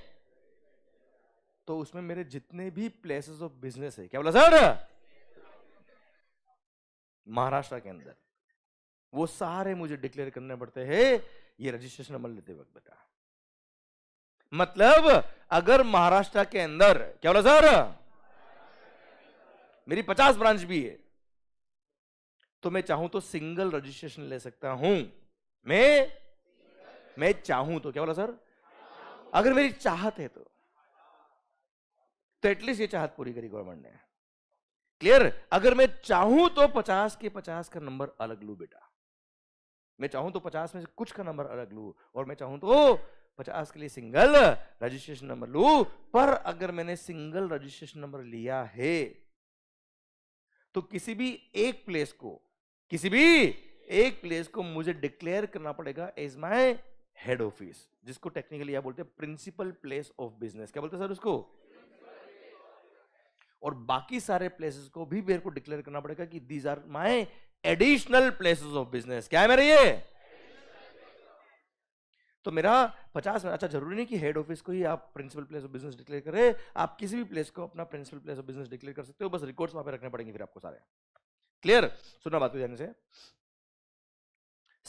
तो उसमें मेरे जितने भी प्लेसेस ऑफ बिजनेस है क्या बोला सर महाराष्ट्र के अंदर वो सारे मुझे डिक्लेयर करने पड़ते हैं ये रजिस्ट्रेशन अमल लेते वक्त बेटा मतलब अगर महाराष्ट्र के अंदर क्या बोला सर मेरी पचास ब्रांच भी है तो मैं चाहूं तो सिंगल रजिस्ट्रेशन ले सकता हूं मैं मैं चाहूं तो क्या बोला सर अगर मेरी चाहत है तो तो एटलीस्ट ये चाहत पूरी करी गवर्नमेंट ने क्लियर अगर मैं चाहूं तो पचास के पचास का नंबर अलग लू बेटा मैं चाहूं तो पचास में से कुछ का नंबर अलग लू और मैं चाहूं तो पचास के लिए सिंगल रजिस्ट्रेशन नंबर लू पर अगर मैंने सिंगल रजिस्ट्रेशन नंबर लिया है तो किसी भी एक प्लेस को किसी भी एक प्लेस को मुझे डिक्लेयर करना पड़ेगा एज माई हेड ऑफिस जिसको टेक्निकली बोलते हैं प्रिंसिपल प्लेस ऑफ बिजनेस क्या बोलते हैं सर उसको और बाकी सारे प्लेसेस को भी मेरे को डिक्लेयर करना पड़ेगा कि these are my additional places of business क्या है मेरे ये तो मेरा पचास में अच्छा जरूरी नहीं कि हेड ऑफिस को ही आप principal place of business declare करें आप किसी भी प्लेस को अपना principal place of business declare कर सकते हो बस रिकॉर्ड्स वहां पे रखने पड़ेंगे फिर आपको सारे क्लियर सुना बात को जाने से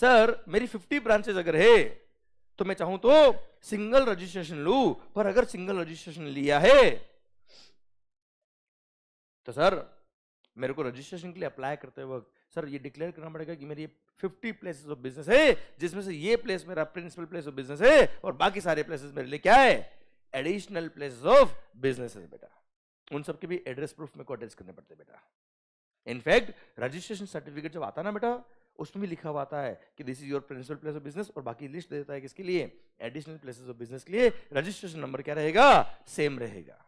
सर मेरी फिफ्टी ब्रांचेस अगर है तो मैं चाहूं तो सिंगल रजिस्ट्रेशन लू पर अगर सिंगल रजिस्ट्रेशन लिया है तो सर मेरे को रजिस्ट्रेशन के लिए अप्लाई करते वक्त सर ये डिक्लेयर करना पड़ेगा कि मेरी फिफ्टी प्लेसेस ऑफ बिजनेस है जिसमें से ये प्लेस मेरा प्रिंसिपल प्लेस ऑफ बिजनेस है और बाकी सारे प्लेसेस मेरे लिए क्या है एडिशनल प्लेसेस ऑफ बिजनेस बेटा उन सबके भी एड्रेस प्रूफ मेरे को अटैच करने पड़ते बेटा इनफैक्ट रजिस्ट्रेशन सर्टिफिकेट जब आता ना बेटा उसमें भी लिखा हुआ आता है कि this is your principal place of business और बाकी लिस्ट दे देता है किसके लिए एडिशनल प्लेसेस ऑफ बिजनेस के लिए रजिस्ट्रेशन नंबर क्या रहेगा सेम रहेगा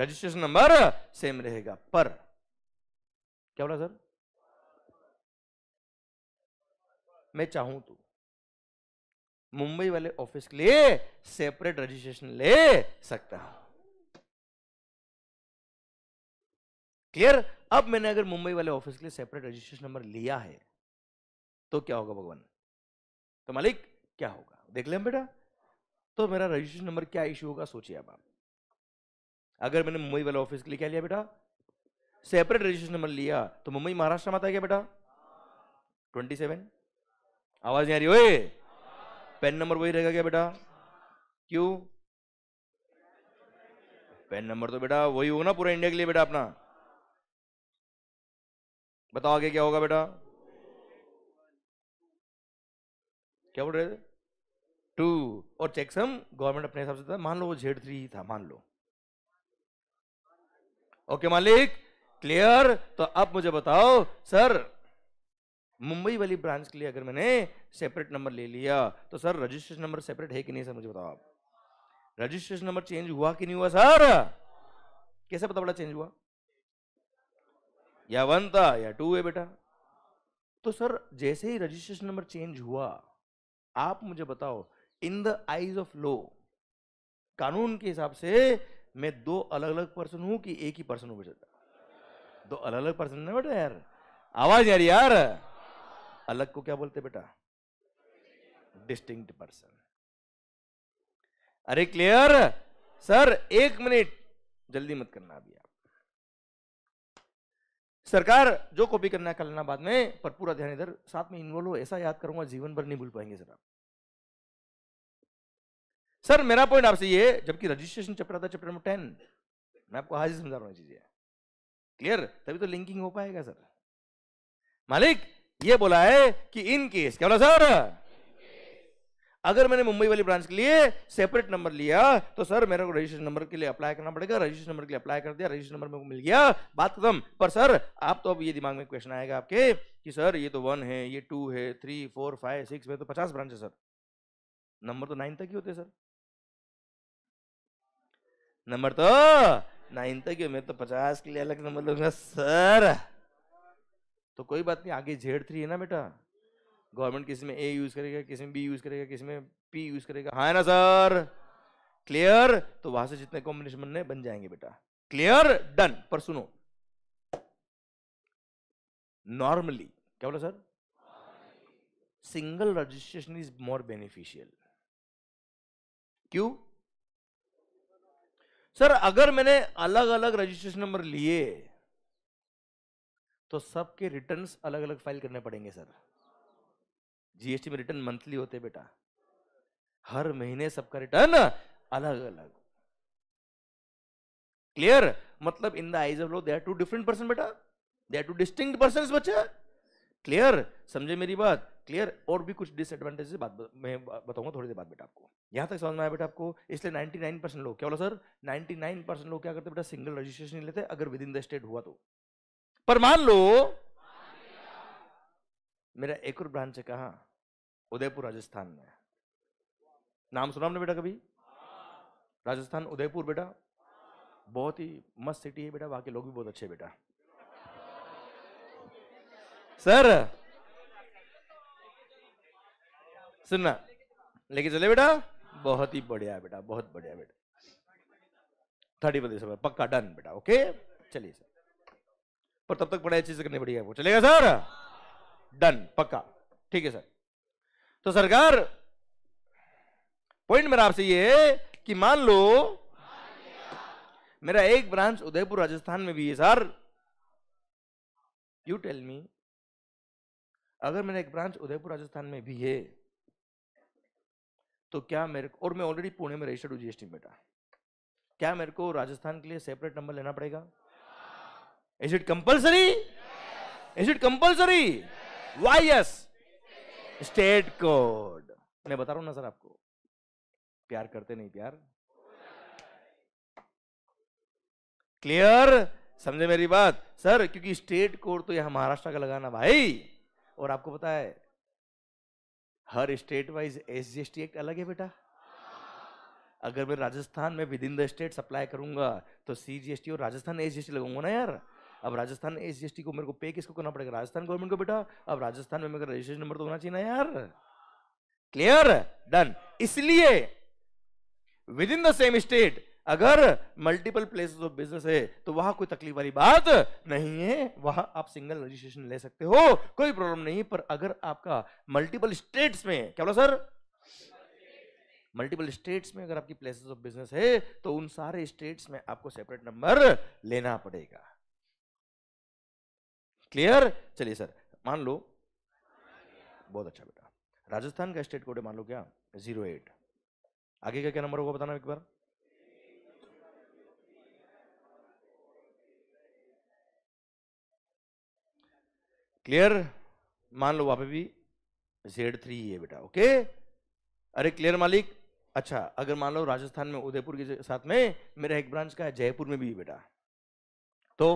रजिस्ट्रेशन नंबर सेम रहेगा पर क्या बोला सर मैं चाहूं तो मुंबई वाले ऑफिस के लिए सेपरेट रजिस्ट्रेशन ले सकता हूं क्लियर अब मैंने अगर मुंबई वाले ऑफिस के लिए सेपरेट रजिस्ट्रेशन नंबर लिया है तो क्या होगा भगवान तो मालिक क्या होगा देख ले बेटा तो मेरा रजिस्ट्रेशन नंबर क्या इश्यू होगा सोचिए अब आप अगर मैंने मुंबई वाले ऑफिस के लिए क्या लिया बेटा सेपरेट रजिस्ट्रेशन नंबर लिया तो मुंबई महाराष्ट्र में आता है क्या बेटा ट्वेंटी सेवन आवाज नहीं आ रही ओए पेन नंबर वही रहेगा क्या बेटा क्यों पेन नंबर तो बेटा वही होगा ना पूरा इंडिया के लिए बेटा अपना बताओ आगे क्या होगा बेटा क्या बोल रहे थे टू और चेकसम गवर्नमेंट अपने हिसाब से था मान लो वो जेड थ्री ही था मान लो ओके मालिक क्लियर तो अब मुझे बताओ सर मुंबई वाली ब्रांच के लिए अगर मैंने सेपरेट नंबर ले लिया तो सर रजिस्ट्रेशन नंबर सेपरेट है कि नहीं सर मुझे बताओ आप रजिस्ट्रेशन नंबर चेंज हुआ कि नहीं हुआ सर कैसे पता पड़ा चेंज हुआ या वन था या टू है बेटा तो सर जैसे ही रजिस्ट्रेशन नंबर चेंज हुआ आप मुझे बताओ in the eyes of law कानून के हिसाब से मैं दो अलग अलग पर्सन हूं कि एक ही पर्सन हूं बेटा दो अलग अलग पर्सन ना बेटा यार आवाज यार यार अलग को क्या बोलते बेटा डिस्टिंक्ट पर्सन अरे क्लियर सर एक मिनट जल्दी मत करना अभी आप सरकार जो कॉपी करना है करना बाद में पर पूरा ध्यान इधर साथ में इन्वॉल्व हो ऐसा याद करूंगा जीवन भर नहीं भूल पाएंगे सर आप सर मेरा पॉइंट आपसे ये जबकि रजिस्ट्रेशन चैप्टर था चैप्टर नंबर टेन मैं आपको हाजिर समझा रहा हूँ चीजें क्लियर तभी तो लिंकिंग हो पाएगा सर मालिक ये बोला है कि इन केस क्या बोला सर अगर मैंने मुंबई वाली ब्रांच के लिए सेपरेट नंबर लिया तो सर मेरे को रजिस्ट्रेशन नंबर के लिए अप्लाई करना पड़ेगा रजिस्ट्रेशन नंबर के लिए अप्लाई कर दिया रजिस्ट्रेशन नंबर मेरे को मिल गया बात खत्म पर सर आप तो अब ये दिमाग में क्वेश्चन आएगा आपके कि सर ये तो वन है ये टू है थ्री फोर फाइव सिक्स में तो पचास ब्रांच है सर नंबर तो नाइन तक ही होते सर नंबर तो नाइन तक मैं तो पचास के लिए अलग नंबर लूंगा सर तो कोई बात नहीं आगे जेड थ्री है ना बेटा गवर्नमेंट किसी में ए यूज करेगा किसी में बी यूज करेगा किसी में पी यूज करेगा हाँ ना सर क्लियर तो वहां से जितने कॉम्बिनेशन बनने बन जाएंगे बेटा क्लियर डन पर सुनो नॉर्मली क्या बोला sir single registration is more beneficial क्यों सर अगर मैंने अलग अलग रजिस्ट्रेशन नंबर लिए तो सबके रिटर्न्स अलग अलग फाइल करने पड़ेंगे सर जीएसटी में रिटर्न मंथली होते बेटा हर महीने सबका रिटर्न अलग अलग क्लियर मतलब in the eyes of law they are two different person बेटा they are two distinct person बच्चा क्लियर समझे मेरी बात क्लियर और भी कुछ डिसएडवांटेजेस बात मैं बताऊंगा थोड़ी देर बाद बेटा आपको यहाँ तक समझ में आया बेटा आपको इसलिए 99 परसेंट लोग क्या बोला सर 99 परसेंट लोग क्या करते बेटा सिंगल रजिस्ट्रेशन लेते अगर विद इन द स्टेट हुआ तो पर मान लो मेरा एक और ब्रांच है कहा उदयपुर राजस्थान में नाम सुना हमने बेटा कभी राजस्थान उदयपुर बेटा बहुत ही मस्त सिटी है बेटा वहां के लोग भी बहुत अच्छे बेटा सर सुनना लेके चले बेटा बहुत ही बढ़िया बेटा बहुत बढ़िया बेटा थर्टी फर्स्ट दिसंबर पक्का डन बेटा ओके चलिए सर पर तब तक पढ़ाई अच्छे से करनी पड़ेगी आपको चलेगा सर डन पक्का ठीक है सर तो सरकार पॉइंट मेरा आपसे ये है कि मान लो मेरा एक ब्रांच उदयपुर राजस्थान में भी है सर यू टेल मी अगर मेरा एक ब्रांच उदयपुर राजस्थान में भी है तो क्या मेरे को और मैं ऑलरेडी पुणे में रजिस्टर्ड हूँ जी बेटा क्या मेरे को राजस्थान के लिए सेपरेट नंबर लेना पड़ेगा is it compulsory is it compulsory why yes state code मैं बता रहा हूं ना सर आपको प्यार करते नहीं प्यार क्लियर समझे मेरी बात सर क्योंकि स्टेट कोड तो यह महाराष्ट्र का लगाना भाई और आपको पता है हर state wise S G S T act अलग है बेटा अगर मैं राजस्थान में within the state supply करूंगा तो सी जी एस टी और Rajasthan S G S T लगाऊंगा ना यार अब Rajasthan S G S T को मेरे को पे किसको करना पड़ेगा राजस्थान गवर्नमेंट को बेटा अब राजस्थान में मेरा रजिस्ट्रेशन नंबर तो होना चाहिए ना यार क्लियर डन इसलिए within the same state अगर मल्टीपल प्लेसेस ऑफ बिजनेस है तो वहां कोई तकलीफ वाली बात नहीं है वहां आप सिंगल रजिस्ट्रेशन ले सकते हो कोई प्रॉब्लम नहीं पर अगर आपका मल्टीपल स्टेट्स में क्या बोला सर मल्टीपल स्टेट्स में अगर आपकी प्लेसेस ऑफ बिजनेस है तो उन सारे स्टेट्स में आपको सेपरेट नंबर लेना पड़ेगा क्लियर चलिए सर मान लो बहुत अच्छा बेटा राजस्थान का स्टेट कोड है मान लो क्या जीरो एट आगे का क्या नंबर होगा बताना एक बार क्लियर मान लो वहां पे भी जेड थ्री है बेटा ओके अरे क्लियर मालिक अच्छा अगर मान लो राजस्थान में उदयपुर के साथ में मेरा एक ब्रांच का है जयपुर में भी है बेटा तो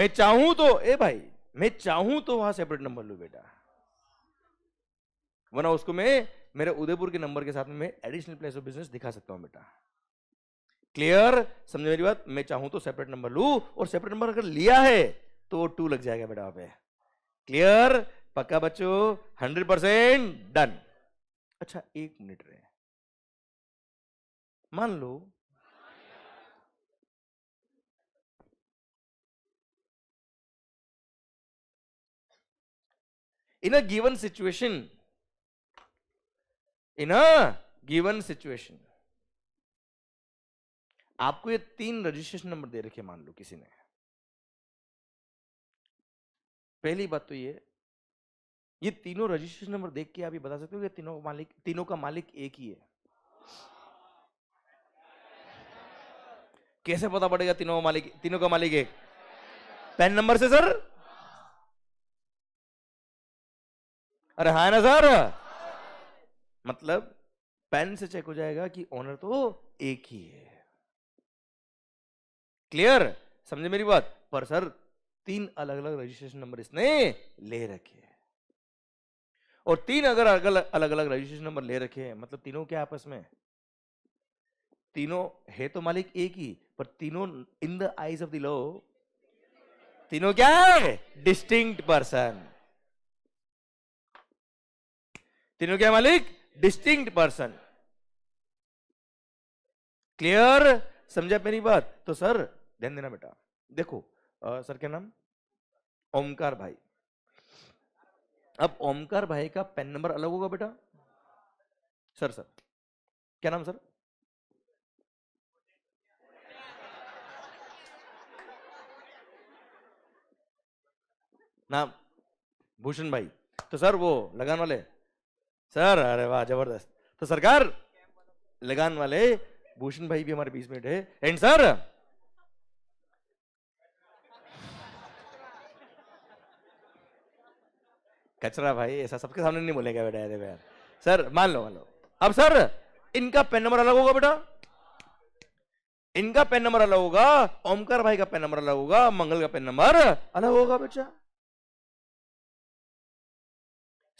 मैं चाहूं तो ए भाई मैं चाहूं तो वहां सेपरेट नंबर लू बेटा वरना उसको मैं मेरे उदयपुर के नंबर के साथ में एडिशनल प्लेस ऑफ बिजनेस दिखा सकता हूं बेटा क्लियर समझ मेरी बात मैं चाहूं तो सेपरेट नंबर लू और सेपरेट नंबर अगर लिया है तो टू लग जाएगा बेटा वहां पे क्लियर पक्का बच्चों हंड्रेड परसेंट डन अच्छा एक मिनट रहे मान लो in a given situation in a given situation आपको ये तीन रजिस्ट्रेशन नंबर दे रखे मान लो किसी ने पहली बात तो ये ये तीनों रजिस्ट्रेशन नंबर देख के आप ये बता सकते हो कि तीनों मालिक तीनों का मालिक एक ही है कैसे पता पड़ेगा तीनों मालिक तीनों का मालिक एक पेन नंबर से सर अरे हाँ ना सर मतलब पेन से चेक हो जाएगा कि ओनर तो एक ही है क्लियर समझे मेरी बात पर सर तीन अलग अलग रजिस्ट्रेशन नंबर इसने ले रखे हैं और तीन अगर अलग अलग अलग रजिस्ट्रेशन नंबर ले रखे हैं मतलब तीनों क्या आपस में तीनों है तो मालिक एक ही पर तीनों in the eyes of the law तीनों क्या है डिस्टिंक्ट पर्सन तीनों क्या मालिक डिस्टिंक्ट पर्सन क्लियर समझा मेरी बात तो सर ध्यान देना बेटा देखो आ, सर क्या नाम ओमकार भाई अब ओमकार भाई का पेन नंबर अलग होगा बेटा सर सर क्या नाम सर नाम भूषण भाई तो सर वो लगान वाले सर अरे वाह जबरदस्त तो सरकार लगान वाले भूषण भाई भी हमारे बीच में है एंड सर कचरा भाई ऐसा सबके सामने नहीं बोलेगा बेटा अरे यार सर मान लो मान लो अब सर इनका पेन नंबर अलग होगा बेटा इनका पेन नंबर अलग होगा ओमकार भाई का पेन नंबर अलग होगा मंगल का पेन नंबर अलग होगा बेटा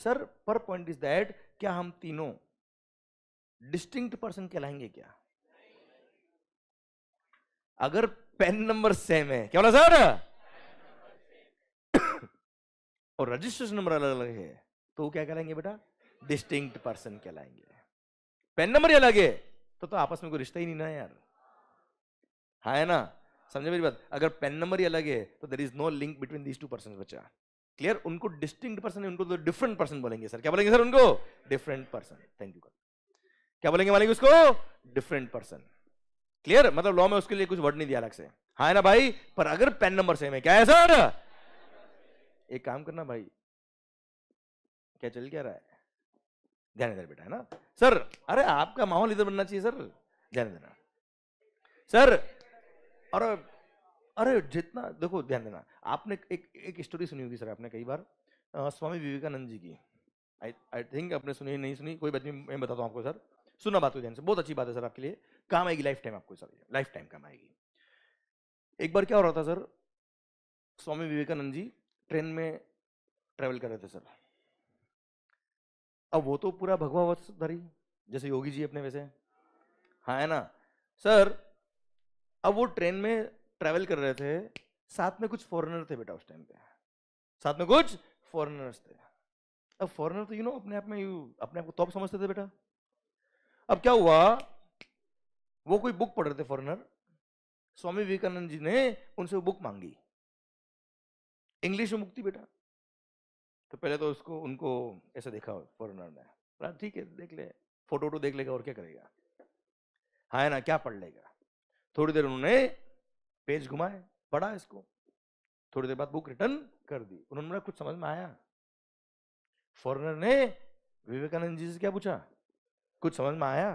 सर पर पॉइंट इज दैट क्या हम तीनों डिस्टिंक्ट पर्सन कहलाएंगे क्या अगर पेन नंबर सेम है क्या बोला सर और रजिस्ट्रेशन नंबर अलग अलग है तो वो क्या कहलाएंगे बेटा डिस्टिंग पर्सन कहलाएंगे पेन नंबर अलग है तो, तो आपस में कोई रिश्ता ही नहीं ना यार हा है ना समझे मेरी बात अगर पेन नंबर ही अलग है तो there is no link between these two person बच्चा क्लियर उनको डिस्टिंग पर्सन है उनको तो डिफरेंट पर्सन बोलेंगे सर क्या बोलेंगे सर उनको डिफरेंट पर्सन थैंक यू क्या बोलेंगे मानेंगे उसको डिफरेंट पर्सन क्लियर मतलब लॉ में उसके लिए कुछ वर्ड नहीं दिया अलग से हाँ ना भाई पर अगर पेन नंबर सेम है क्या है सर एक काम करना भाई क्या चल क्या रहा है ध्यान इधर बेटा है ना सर अरे आपका माहौल इधर बनना चाहिए सर ध्यान देना सर अरे अरे जितना देखो ध्यान देना आपने एक एक स्टोरी सुनी होगी सर आपने कई बार आ, स्वामी विवेकानंद जी की आई आई थिंक आपने सुनी नहीं सुनी कोई बात नहीं मैं बताता हूँ आपको सर सुना बात को ध्यान से बहुत अच्छी बात है सर आपके लिए काम आएगी लाइफ टाइम आपको सर लाइफ टाइम काम आएगी एक बार क्या हो रहा था सर स्वामी विवेकानंद जी ट्रेन में ट्रेवल कर रहे थे सर अब वो तो पूरा भगवावतधारी जैसे योगी जी अपने वैसे हाँ है ना सर अब वो ट्रेन में ट्रेवल कर रहे थे साथ में कुछ फॉरेनर थे बेटा उस टाइम पे साथ में कुछ फॉरेनर्स थे अब फॉरेनर तो यू नो अपने आप में यू अपने आप को टॉप तो समझते थे बेटा अब क्या हुआ वो कोई बुक पढ़ रहे थे फॉरेनर स्वामी विवेकानंद जी ने उनसे वो बुक मांगी इंग्लिश में मुक्ति बेटा तो पहले तो उसको उनको ऐसा देखा फॉरनर ने ठीक है देख ले फोटो वोटो देख लेगा और क्या करेगा हाँ है ना क्या पढ़ लेगा थोड़ी देर उन्होंने पेज घुमाए पढ़ा इसको थोड़ी देर बाद बुक रिटर्न कर दी उन्होंने कुछ समझ में आया फॉरनर ने विवेकानंद जी से क्या पूछा कुछ समझ में आया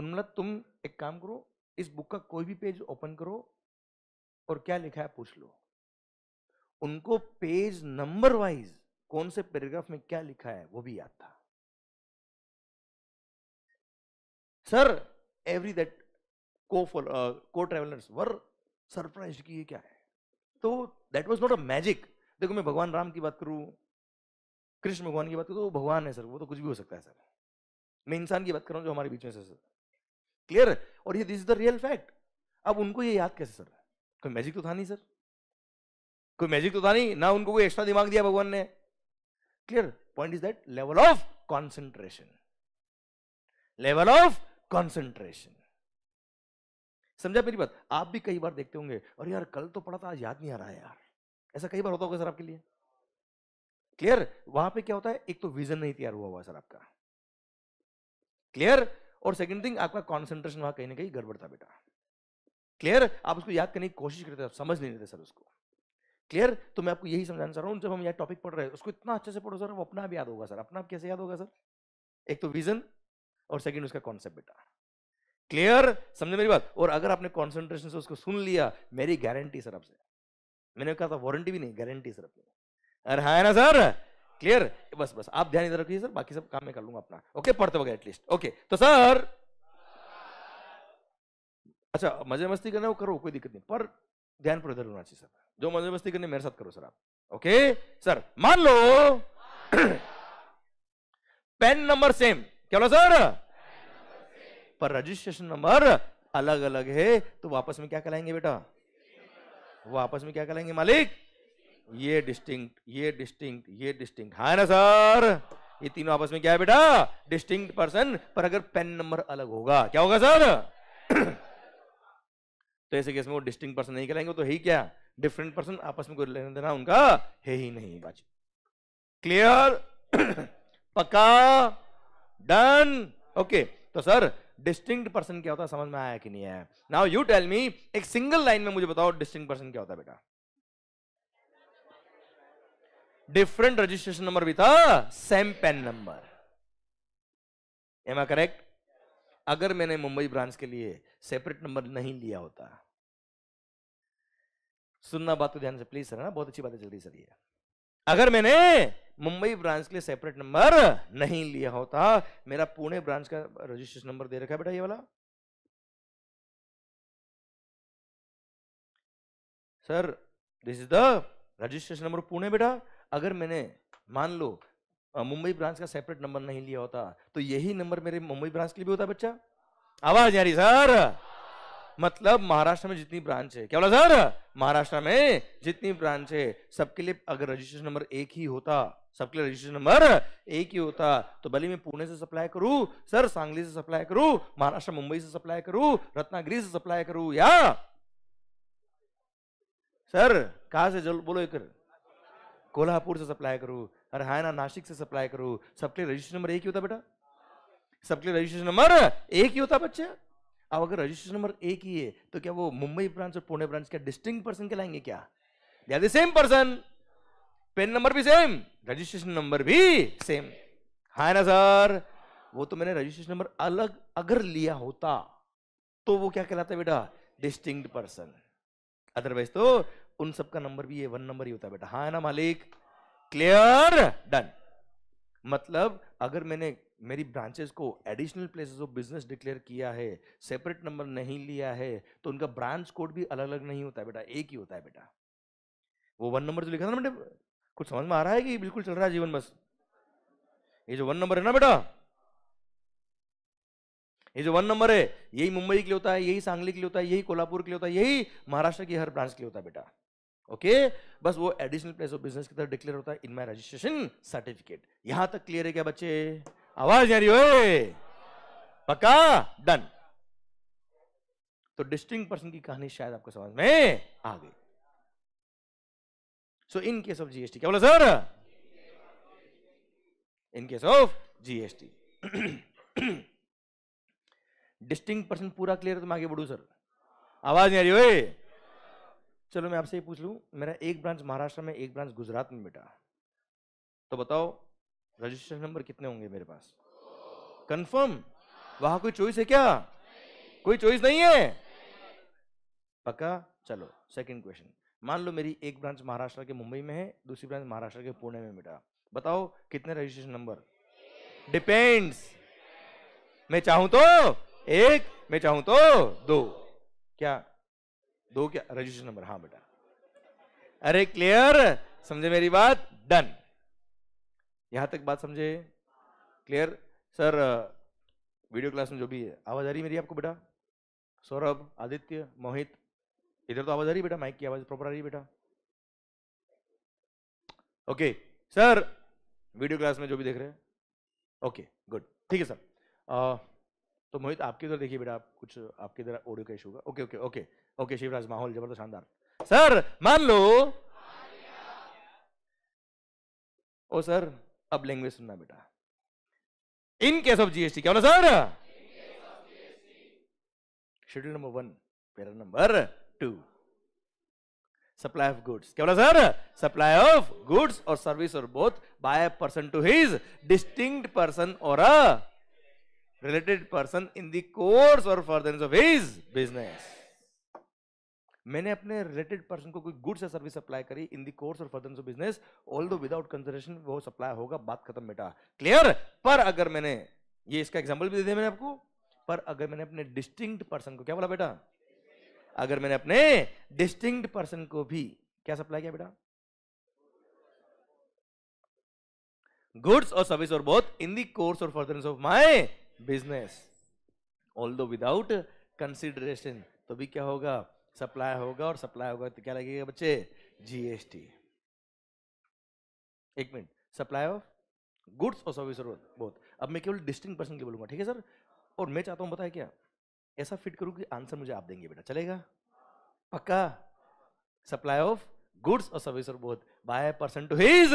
उन्होंने तुम एक काम करो इस बुक का कोई भी पेज ओपन करो और क्या लिखा है पूछ लो उनको पेज नंबर वाइज कौन से पैराग्राफ में क्या लिखा है वो भी याद था सर एवरी दैट को को ट्रेवलर्स वर सरप्राइज की ये क्या है तो that was not a magic देखो मैं भगवान राम की बात करूं कृष्ण भगवान की बात करूं तो वो भगवान है सर वो तो कुछ भी हो सकता है सर मैं इंसान की बात कर रहा हूं जो हमारे बीच में सर क्लियर और ये this is the real fact अब उनको ये याद कैसे सर कोई मैजिक तो था नहीं सर कोई मैजिक तो था नहीं ना उनको कोई एक्स्ट्रा दिमाग दिया भगवान ने clear point is that level of concentration level of concentration समझा मेरी बात आप भी कई बार देखते होंगे और यार कल तो पढ़ा था आज याद नहीं आ रहा है यार ऐसा कई बार होता होगा सर आपके लिए क्लियर वहां पे क्या होता है एक तो विजन नहीं तैयार हुआ हुआ सर आपका क्लियर और सेकंड थिंग आपका कॉन्सेंट्रेशन वहां कहीं ना कहीं गड़बड़ता बेटा क्लियर आप उसको याद करने की कोशिश करते आप समझ नहीं लेते सर उसको क्लियर तो मैं आपको यही समझाना चाह रहा हूँ जब हम यहाँ टॉपिक पढ़ रहे हैं उसको इतना अच्छे से पढ़ो सर वो अपना भी याद होगा सर अपना आप कैसे याद होगा सर एक तो विजन और सेकंड उसका कॉन्सेप्ट बेटा क्लियर समझे मेरी बात और अगर आपने कॉन्सेंट्रेशन से उसको सुन लिया मेरी गारंटी सर आपसे मैंने कहा था वारंटी भी नहीं गारंटी सर अपनी अरे हाँ ना सर क्लियर बस बस आप ध्यान इधर रखिए सर बाकी सब काम मैं कर लूंगा अपना ओके पढ़ते वगैरह एटलीस्ट ओके तो सर अच्छा मजे मस्ती करना वो करो कोई दिक्कत नहीं पर ध्यान पर होना चाहिए सर जो मजे मस्ती करने मेरे साथ करो सर आप ओके सर मान लो पेन नंबर सेम क्या बोला सर पर रजिस्ट्रेशन नंबर अलग अलग है तो वापस में क्या कहलाएंगे बेटा वापस में क्या कहलाएंगे मालिक ये डिस्टिंक्ट ये डिस्टिंक्ट ये डिस्टिंक्ट हाँ ना सर ये तीनों आपस में क्या है बेटा डिस्टिंक्ट पर्सन पर अगर पेन नंबर अलग होगा क्या होगा सर तो ऐसे केस में वो डिस्टिंग पर्सन नहीं कहलाएंगे तो ही क्या डिफरेंट पर्सन आपस में कोई लेना देना उनका है ही नहीं बाजी क्लियर पक्का डन ओके तो सर डिस्टिंग पर्सन क्या होता है समझ में आया कि नहीं आया नाउ यू टेल मी एक सिंगल लाइन में मुझे बताओ डिस्टिंग पर्सन क्या होता है बेटा डिफरेंट रजिस्ट्रेशन नंबर भी था same PAN number am I correct अगर मैंने मुंबई ब्रांच के लिए सेपरेट नंबर नहीं लिया होता सुनना बात तो ध्यान से प्लीज सर ना बहुत अच्छी बात है जल्दी सर ये अगर मैंने मुंबई ब्रांच के लिए सेपरेट नंबर नहीं लिया होता मेरा पुणे ब्रांच का रजिस्ट्रेशन नंबर दे रखा है बेटा ये वाला sir this is the registration number Pune बेटा अगर मैंने मान लो मुंबई ब्रांच का सेपरेट नंबर नहीं लिया होता तो यही नंबर मेरे मुंबई ब्रांच के लिए भी होता बच्चा आवाज आ रही सर मतलब महाराष्ट्र में जितनी ब्रांच है क्या बोला सर महाराष्ट्र में जितनी ब्रांच है सबके लिए अगर रजिस्ट्रेशन नंबर एक ही होता सबके लिए रजिस्ट्रेशन नंबर एक ही होता तो भले मैं पुणे से सप्लाई करूं सर सांगली से सप्लाई करूं महाराष्ट्र मुंबई से सप्लाई करूं रत्नागिरी से सप्लाई करूं या सर कहा से जल बोलो एक कोल्हापुर से सप्लाई करूं अरे हाँ ना नासिक से सप्लाई करो सबके लिए रजिस्ट्रेशन नंबर एक ही होता बेटा सबके लिए रजिस्ट्रेशन नंबर एक ही होता बच्चे अब अगर रजिस्ट्रेशन नंबर एक ही है तो क्या वो मुंबई ब्रांच और पुणे ब्रांच क्या डिस्टिंग पर्सन के लाएंगे क्या they same person PAN number भी सेम रजिस्ट्रेशन नंबर भी सेम हाँ ना सर वो तो मैंने रजिस्ट्रेशन नंबर अलग अगर लिया होता तो वो क्या कहलाता बेटा डिस्टिंग पर्सन अदरवाइज तो उन सबका नंबर भी ये वन नंबर ही होता है बेटा हाँ ना मालिक क्लियर डन मतलब अगर मैंने मेरी ब्रांचेस को additional places of business declare किया है सेपरेट नंबर नहीं लिया है तो उनका ब्रांच कोड भी अलग अलग नहीं होता है बेटा एक ही होता है बेटा वो वन नंबर जो लिखा था ना बेटे कुछ समझ में आ रहा है कि बिल्कुल चल रहा है जीवन बस ये जो वन नंबर है ना बेटा ये जो वन नंबर है यही मुंबई के लिए होता है यही सांगली के लिए होता है यही कोल्हापुर के लिए होता है यही महाराष्ट्र की हर ब्रांच के लिए होता है बेटा ओके बस वो एडिशनल प्लेस ऑफ बिजनेस की तरह डिक्लेयर होता है इन माई रजिस्ट्रेशन सर्टिफिकेट यहां तक क्लियर है क्या बच्चे आवाज आ रही हो पक्का डन तो डिस्टिंग पर्सन की कहानी शायद आपको समझ में आ गई so in case of GST क्या बोला sir in case of GST distinct person पूरा क्लियर है तो मैं आगे बढ़ू सर आवाज नहीं आ रही हो चलो मैं आपसे ये पूछ लूँ मेरा एक ब्रांच महाराष्ट्र में एक ब्रांच गुजरात में बेटा तो बताओ रजिस्ट्रेशन नंबर कितने होंगे मेरे पास कंफर्म वहां कोई चॉइस है क्या कोई चॉइस नहीं है पक्का चलो सेकंड क्वेश्चन मान लो मेरी एक ब्रांच महाराष्ट्र के मुंबई में है दूसरी ब्रांच महाराष्ट्र के पुणे में बेटा बताओ कितने रजिस्ट्रेशन नंबर डिपेंड्स मैं चाहूं तो एक मैं चाहूं तो दो क्या दो क्या रजिस्टर नंबर हाँ बेटा अरे क्लियर समझे मेरी बात डन यहां तक बात समझे क्लियर सर वीडियो क्लास में जो भी है आवाज आ रही मेरी आपको बेटा सौरभ आदित्य मोहित इधर तो आवाज आ रही बेटा माइक की आवाज प्रॉपर आ रही बेटा ओके सर वीडियो क्लास में जो भी देख रहे हैं ओके गुड ठीक है सर तो मोहित आपके इधर देखिए बेटा आप कुछ आपके इधर ऑडियो का इशू होगा okay okay okay okay Shivraj माहौल जबरदस्त शानदार सर मान लो ओ सर अब लैंग्वेज सुनना बेटा इन केस ऑफ जीएसटी क्या बोला sir schedule number one para number two supply of goods क्या बोला सर सप्लाई ऑफ गुड्स और सर्विस और both by person to his distinct person or a related person in the course or furtherance of his business. मैंने अपने related person को कोई goods या service supply करी in the course or further of business although without consideration वो supply होगा बात खत्म बेटा क्लियर पर अगर मैंने ये इसका एग्जाम्पल भी दे दिया मैंने आपको पर अगर मैंने अपने डिस्टिंग पर्सन को क्या बोला बेटा अगर मैंने अपने डिस्टिंग पर्सन को भी क्या सप्लाई किया बेटा गुड्स और सर्विस और both in the course or further of my business although without consideration तो भी क्या होगा सप्लाई होगा और सप्लाई होगा तो क्या लगेगा बच्चे जीएसटी एक मिनट सप्लाई ऑफ गुड्स और सर्विस बोथ अब मैं केवल डिस्टिंग पर्सन के बोलूंगा ठीक है सर और मैं चाहता हूं बताया क्या ऐसा फिट करूं कि आंसर मुझे आप देंगे बेटा चलेगा पक्का सप्लाई ऑफ गुड्स और service both by a person to his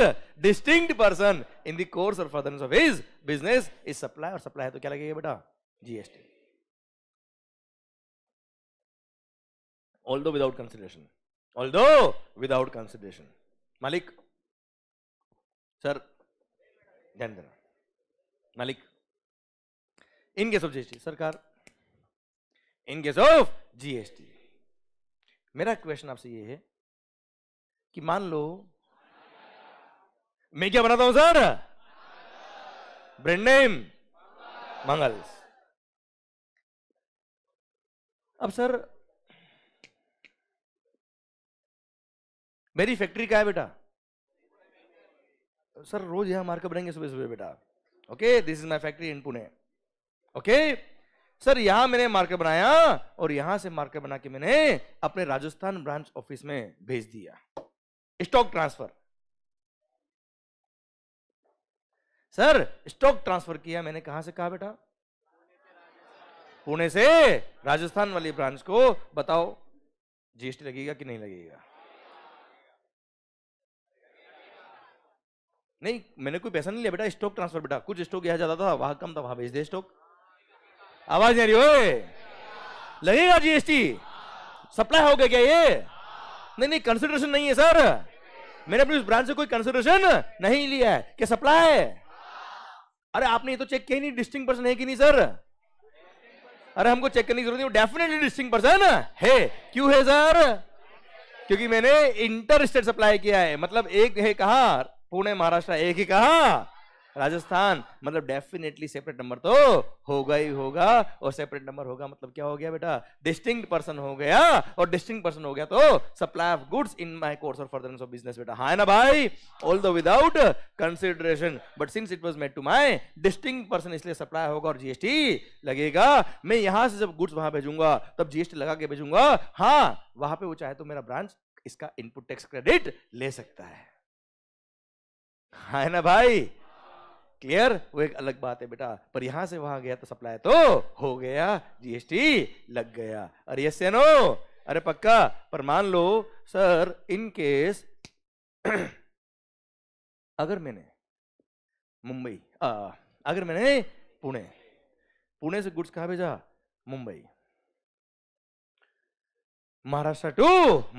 distinct person in the course or furtherance of his business is supply or supply to kya lagega beta GST although without consideration although without consideration मालिक sir ध्यान malik in case of gst sarkar in case of gst GST मेरा question आपसे ये है कि मान लो मैं क्या बनाता हूं सर ब्रांड नेम मंगल अब सर मेरी फैक्ट्री क्या है बेटा सर रोज यहां मार्केट बनेंगे सुबह सुबह बेटा okay this is my factory in Pune okay sir यहां मैंने मार्केट बनाया और यहां से मार्केट बना के मैंने अपने राजस्थान ब्रांच ऑफिस में भेज दिया stock transfer sir stock transfer किया मैंने कहा से कहा बेटा पुणे से राजस्थान वाली ब्रांच को बताओ जीएसटी लगेगा कि नहीं लगेगा नहीं मैंने कोई पैसा नहीं लिया बेटा स्टॉक ट्रांसफर बेटा कुछ स्टॉक यहां ज्यादा था वहां कम था वहां भेज दे स्टॉक आवाज नहीं आ रही हो लगेगा जीएसटी सप्लाई हो गया क्या ये नहीं नहीं कंसिडरेशन नहीं है सर मैंने अपनी उस ब्रांच से कोई कंसिडरेशन नहीं लिया है क्या सप्लाई है अरे आपने ये तो चेक किया नहीं डिस्टिंग पर्सन है कि नहीं सर अरे हमको चेक करने की जरूरत नहीं डेफिनेटली डिस्टिंग पर्सन है क्यों है सर क्योंकि मैंने इंटर स्टेट सप्लाई किया है मतलब एक है कहा पुणे महाराष्ट्र एक ही कहा राजस्थान मतलब डेफिनेटली सेपरेट नंबर तो होगा ही होगा और सेपरेट नंबर होगा मतलब क्या हो गया बेटा डिस्टिंग पर्सन हो गया और डिस्टिंग पर्सन हो गया तो supply of goods in my course or further of business बेटा हाँ ना भाई although without consideration but since it was made to my distinct person इसलिए सप्लाई होगा और जीएसटी लगेगा मैं यहां से जब गुड्स वहां भेजूंगा तब जीएसटी लगा के भेजूंगा हाँ वहां पर वो चाहे तो मेरा ब्रांच इसका इनपुट टैक्स क्रेडिट ले सकता है हाँ ना भाई क्लियर वो एक अलग बात है बेटा पर यहां से वहां गया तो सप्लाई तो हो गया जीएसटी लग गया अरे यस नो अरे पक्का पर मान लो सर इन केस अगर मैंने मुंबई अगर मैंने पुणे पुणे से गुड्स कहा भेजा मुंबई महाराष्ट्र टू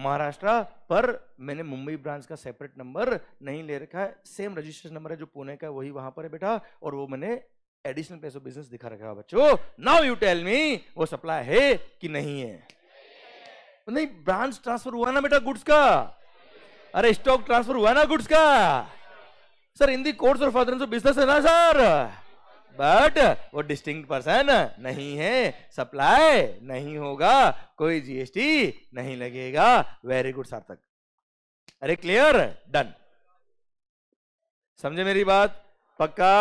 महाराष्ट्र पर मैंने मुंबई ब्रांच का सेपरेट नंबर नहीं ले रखा है सेम रजिस्ट्रेशन नंबर है जो पुणे का वही वहां पर है बेटा और वो मैंने एडिशनल पैसों बिजनेस दिखा रखा है बच्चों नाउ यू टेल मी वो सप्लाई है कि नहीं है नहीं ब्रांच ट्रांसफर हुआ ना बेटा गुड्स का अरे स्टॉक ट्रांसफर हुआ ना गुड्स का sir in the course or further business है ना सर बट वो डिस्टिंग पर्सन नहीं है सप्लाई नहीं होगा कोई जीएसटी नहीं लगेगा वेरी गुड सार्थक अरे क्लियर डन समझे मेरी बात पक्का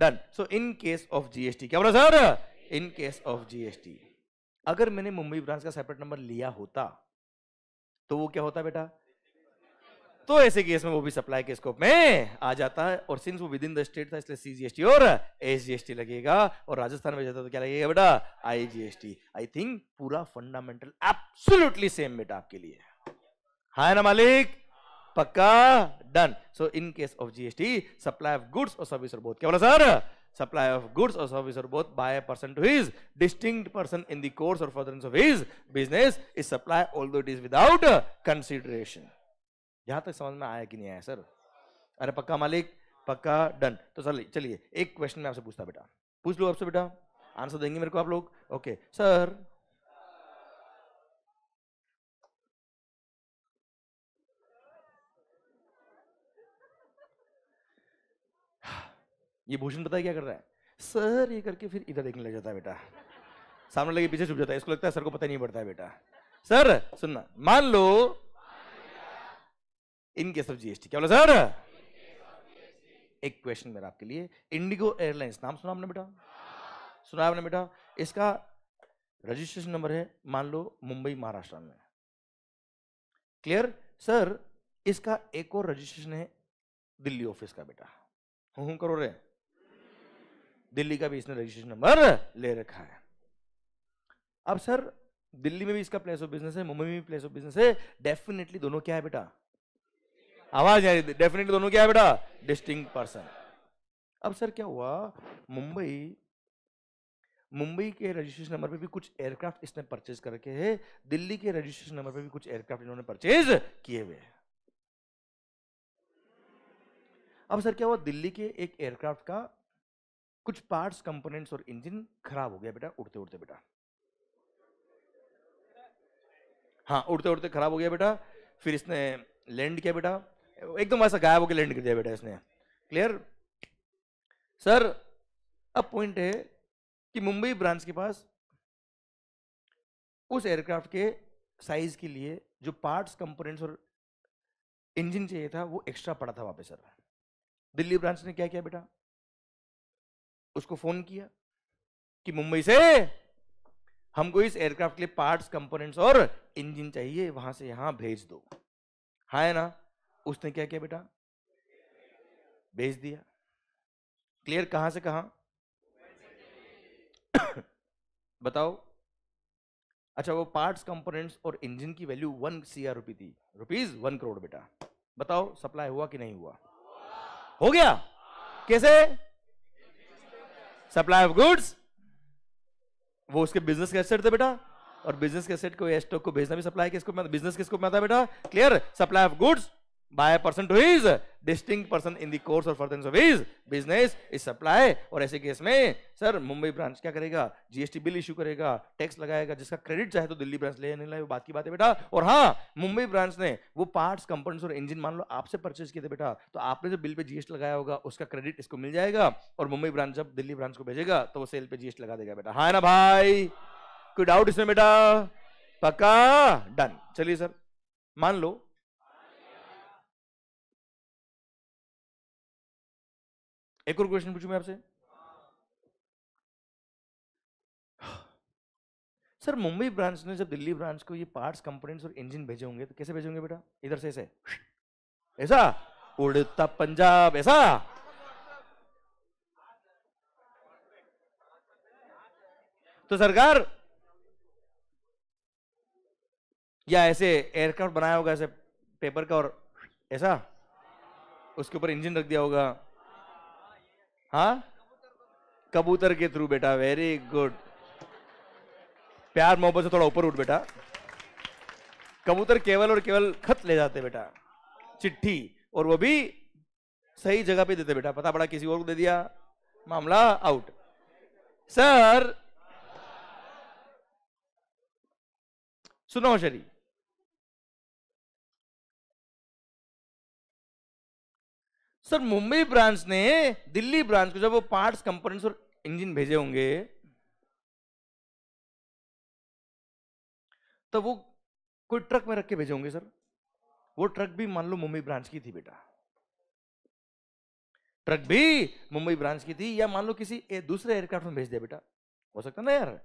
done so in case of GST क्या बोला sir in case of GST अगर मैंने मुंबई ब्रांच का सेपरेट नंबर लिया होता तो वो क्या होता बेटा तो ऐसे केस में वो भी सप्लाई के स्कोप में आ जाता है और सिंस वो विद इन द स्टेट था इसलिए सीजीएसटी और एसजीएसटी लगेगा और राजस्थान में जाता तो क्या लगेगा बेटा आईजीएसटी आई थिंक पूरा फंडामेंटल एब्सोल्युटली सेम बेटा आपके लिए हाय ना मालिक पक्का done so in case of GST supply of goods और सर्विस और बोथ क्या बोला सर सप्लाई ऑफ गुड्स और सर्विस और both by person to his his person in in course or furtherance of his business is supply supply although it is without consideration यहां तक समझ में आया कि नहीं आया सर अरे पक्का मालिक पक्का डन तो सर चलिए एक क्वेश्चन मैं आपसे पूछता बेटा पूछ लो आपसे बेटा आंसर देंगे मेरे को आप लोग ओके सर ये भूषण पता है क्या कर रहा है सर ये करके फिर इधर देखने लग जाता है बेटा सामने लगे पीछे छुप जाता है इसको लगता है सर को पता नहीं पड़ता है बेटा सर सुनना मान लो इन केस ऑफ जीएसटी क्या बोला सर एक क्वेश्चन मेरा आपके लिए इंडिगो एयरलाइंस नाम सुना आपने बेटा सुना आपने बेटा इसका रजिस्ट्रेशन नंबर है मान लो मुंबई महाराष्ट्र में क्लियर सर इसका एक और रजिस्ट्रेशन है दिल्ली ऑफिस का बेटा हूं हूं करो रे दिल्ली का भी इसने रजिस्ट्रेशन नंबर ले रखा है अब सर दिल्ली में भी इसका प्लेस ऑफ बिजनेस है मुंबई में भी प्लेस ऑफ बिजनेस है डेफिनेटली दोनों क्या है बेटा आवाज थी डेफिनेटली दोनों क्या है बेटा डिस्टिंग पर्सन अब सर क्या हुआ मुंबई मुंबई के रजिस्ट्रेशन नंबर पे भी कुछ एयरक्राफ्ट इसने परचेज करके है दिल्ली के रजिस्ट्रेशन नंबर पे भी कुछ एयरक्राफ्ट इन्होंने परचेज किए हुए हैं अब सर क्या हुआ दिल्ली के एक एयरक्राफ्ट का कुछ पार्ट्स कंपोनेंट्स और इंजन खराब हो गया बेटा उड़ते उड़ते बेटा हाँ उड़ते उड़ते खराब हो गया बेटा फिर इसने लैंड किया बेटा एकदम ऐसा गायब होकर लैंड कर दिया बेटा इसने क्लियर सर अब पॉइंट है कि मुंबई ब्रांच के पास उस एयरक्राफ्ट के साइज के लिए जो पार्ट्स कंपोनेंट्स और इंजन चाहिए था वो एक्स्ट्रा पड़ा था वापस सर दिल्ली ब्रांच ने क्या किया बेटा उसको फोन किया कि मुंबई से हमको इस एयरक्राफ्ट के लिए पार्ट्स कंपोनेंट्स और इंजन चाहिए वहां से यहां भेज दो हाँ है ना उसने क्या किया बेटा भेज दिया क्लियर कहां से कहा बताओ अच्छा वो पार्ट्स कंपोनेंट्स और इंजन की value one C R rupee थी रुपीज वन करोड़ बेटा बताओ सप्लाई हुआ कि नहीं हुआ हो गया कैसे सप्लाई ऑफ गुड्स वो उसके बिजनेस के एसेट थे बेटा और बिजनेस के एसेट को स्टॉक को भेजना भी सप्लाई किसको बिजनेस किसको बनाता बेटा clear supply of goods by person to to distinct person in in of course of furtherance business is supply और ऐसे केस में सर मुंबई ब्रांच क्या करेगा जीएसटी बिल इशू करेगा टैक्स लगाएगा जिसका क्रेडिट चाहे तो दिल्ली ब्रांच ले नहीं लाए वो बात की बात है बेटा और हाँ मुंबई ब्रांच ने वो पार्ट्स कंपोनेंट्स और इंजन मान लो आपसे परचेज किए थे बेटा तो आपने जो बिल पे जीएसटी लगाया होगा उसका क्रेडिट इसको मिल जाएगा और मुंबई ब्रांच जब दिल्ली ब्रांच को भेजेगा तो वो सेल पे जीएसटी लगा देगा बेटा हाँ ना भाई कोई डाउट इसमें बेटा पक्का डन चलिए सर मान लो एक और क्वेश्चन पूछू मैं आपसे सर मुंबई ब्रांच ने जब दिल्ली ब्रांच को ये पार्ट्स कंपोनेंट्स और इंजन भेजे होंगे तो कैसे भेजेंगे होंगे बेटा इधर से ऐसे ऐसा उड़ता पंजाब ऐसा तो सरकार या ऐसे एयरक्राफ्ट बनाया होगा ऐसे पेपर का और ऐसा उसके ऊपर इंजन रख दिया होगा हाँ कबूतर के थ्रू बेटा वेरी गुड प्यार मोहब्बत से थोड़ा ऊपर उठ बेटा कबूतर केवल और केवल खत ले जाते बेटा चिट्ठी और वो भी सही जगह पे देते बेटा पता पड़ा किसी और को दे दिया मामला आउट सर सुनो शरी सर मुंबई ब्रांच ने दिल्ली ब्रांच को जब वो पार्ट्स कंपोनेंट्स और इंजन भेजे होंगे तो वो कोई ट्रक में रख के भेजे होंगे सर वो ट्रक भी मान लो मुंबई ब्रांच की थी बेटा ट्रक भी मुंबई ब्रांच की थी या मान लो किसी ए, दूसरे एयरक्राफ्ट में भेज दिया बेटा हो सकता ना यार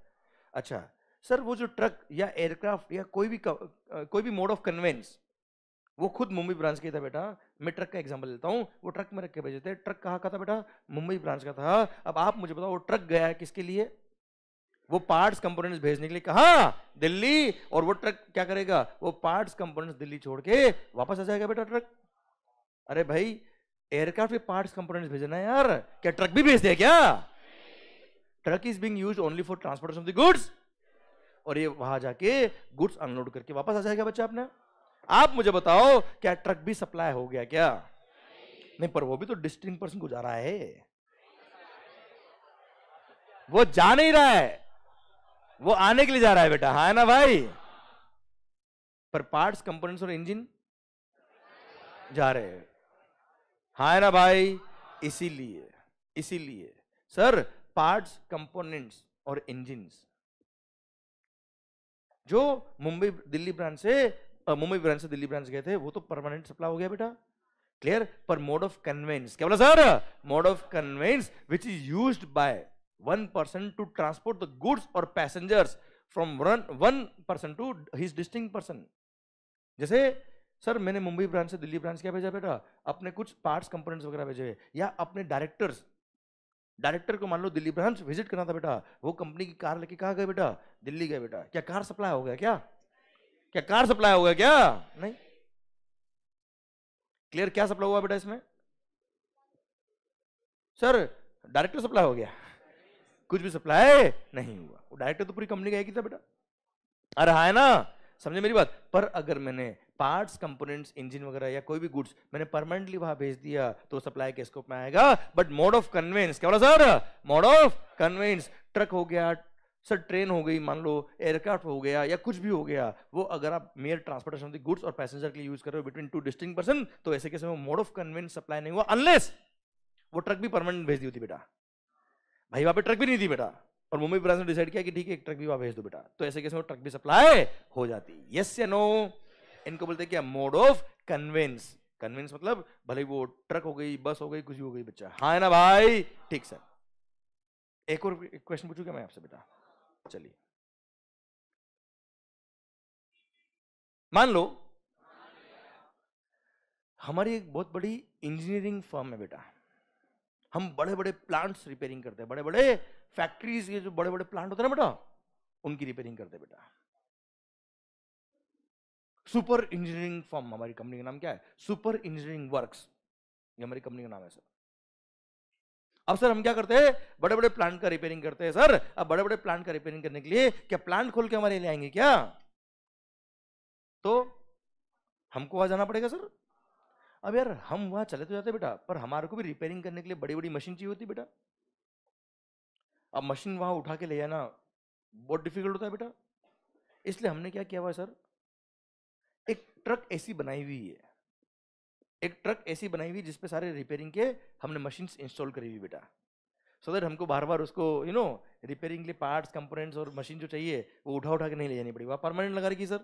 अच्छा सर वो जो ट्रक या एयरक्राफ्ट या कोई भी कोई भी मोड ऑफ कन्वेंस वो खुद मुंबई ब्रांच के था बेटा मैं ट्रक का एग्जाम्पल लेता हूँ वो ट्रक में रख के भेजे थे ट्रक कहाँ का था बेटा मुंबई ब्रांच का था अब आप मुझे बताओ वो ट्रक गया है किसके लिए वो पार्ट्स कंपोनेंट्स भेजने के लिए कहा दिल्ली और वो ट्रक क्या करेगा वो पार्ट्स कंपोनेंट्स दिल्ली छोड़ के वापस आ जाएगा बेटा ट्रक अरे भाई एयरक्राफ्ट के पार्ट्स कंपोनेंट्स भेजना है यार क्या ट्रक भी भेज दिया क्या truck is being use only for transportation of the goods और ये वहां जाके गुड्स अनलोड करके वापस आ जाएगा बच्चा अपना आप मुझे बताओ क्या ट्रक भी सप्लाई हो गया क्या नहीं, पर वो भी तो डिस्टिंग पर्सन को जा रहा है वो जा नहीं रहा है वो आने के लिए जा रहा है बेटा हाँ ना भाई पर पार्ट्स कंपोनेंट्स और इंजन जा रहे हाँ है ना भाई इसीलिए इसीलिए सर पार्ट्स कंपोनेंट्स और इंजिन जो मुंबई दिल्ली ब्रांच से मुंबई ब्रांच से दिल्ली ब्रांच गए थे वो तो परमानेंट सप्लाई हो गया बेटा क्लियर पर मोड ऑफ कन्वेंस क्या बोला sir mode of conveyance which is use by one person to transport the goods or passengers from one one person to his distinct person जैसे सर मैंने Mumbai branch से Delhi branch क्या भेजा बेटा अपने कुछ पार्ट्स कंपोनेंट्स वगैरह भेजे या अपने डायरेक्टर्स डायरेक्टर को मान लो दिल्ली ब्रांच विजिट करना था बेटा वो कंपनी की कार लेके कहा गए बेटा दिल्ली गए बेटा क्या कार सप्लाई हो गया क्या क्या कार सप्लाई होगा क्या नहीं क्लियर क्या सप्लाई हुआ बेटा इसमें सर डायरेक्टर सप्लाई हो गया कुछ भी सप्लाई नहीं हुआ वो डायरेक्टर तो पूरी कंपनी का एक ही था बेटा अरे हाँ है ना समझे मेरी बात पर अगर मैंने पार्ट्स कंपोनेंट्स इंजन वगैरह या कोई भी गुड्स मैंने परमानेंटली वहां भेज दिया तो सप्लाई के स्कोप में आएगा बट मोड ऑफ कन्वेंस क्या बोला sir mode of conveyance truck हो गया सर ट्रेन हो गई मान लो एयरक्राफ्ट हो गया या कुछ भी हो गया वो अगर आप mere transportation goods or passenger के लिए यूज कर रहे हो बिटवीन टू डिस्टिंग पर्सन तो ऐसे कैसे मोड ऑफ कन्वेंस सप्लाई नहीं हुआ अनलेस वो ट्रक भी परमानेंट भेज दी होती बेटा भाई वहां पे ट्रक भी नहीं थी बेटा और मुंबई ब्रांच ने डिसाइड किया कि ठीक है एक ट्रक भी वहां भेज दो बेटा तो ऐसे कैसे वो ट्रक भी सप्लाई हो जाती यस या नो इनको बोलते क्या मोड ऑफ कन्वेंस कन्वेंस मतलब भले वो ट्रक हो गई बस हो गई कुछ भी हो गई बच्चा हाँ ना भाई ठीक सर एक और क्वेश्चन पूछूंगा मैं आपसे बेटा चलिए मान लो हमारी एक बहुत बड़ी इंजीनियरिंग फर्म है बेटा हम बड़े बड़े प्लांट्स रिपेयरिंग करते हैं बड़े बड़े फैक्ट्रीज के जो बड़े बड़े प्लांट होते हैं ना बेटा उनकी रिपेयरिंग करते हैं बेटा सुपर इंजीनियरिंग फर्म हमारी कंपनी का नाम क्या है सुपर इंजीनियरिंग वर्क्स ये हमारी कंपनी का नाम है सर अब सर हम क्या करते हैं बड़े बड़े प्लांट का रिपेयरिंग करते हैं सर अब बड़े बड़े प्लांट का रिपेयरिंग करने के लिए क्या प्लांट खोल के हमारे ले आएंगे क्या तो हमको वहां जाना पड़ेगा सर अब यार हम वहां चले तो जाते बेटा पर हमारे को भी रिपेयरिंग करने के लिए बड़ी बड़ी मशीन चाहिए होती बेटा अब मशीन वहां उठा के ले आना बहुत डिफिकल्ट होता है बेटा इसलिए हमने क्या किया हुआ सर एक ट्रक ऐसी बनाई हुई है एक ट्रक ऐसी बनाई हुई जिसपे सारे रिपेयरिंग के हमने मशीन्स इंस्टॉल करी हुई बेटा सो so दैट हमको बार बार उसको यू नो रिपेयरिंग के लिए पार्ट्स कंपोनेंट्स और मशीन जो चाहिए वो उठा उठा के नहीं ले जानी पड़ी वहाँ परमानेंट लगा रखी सर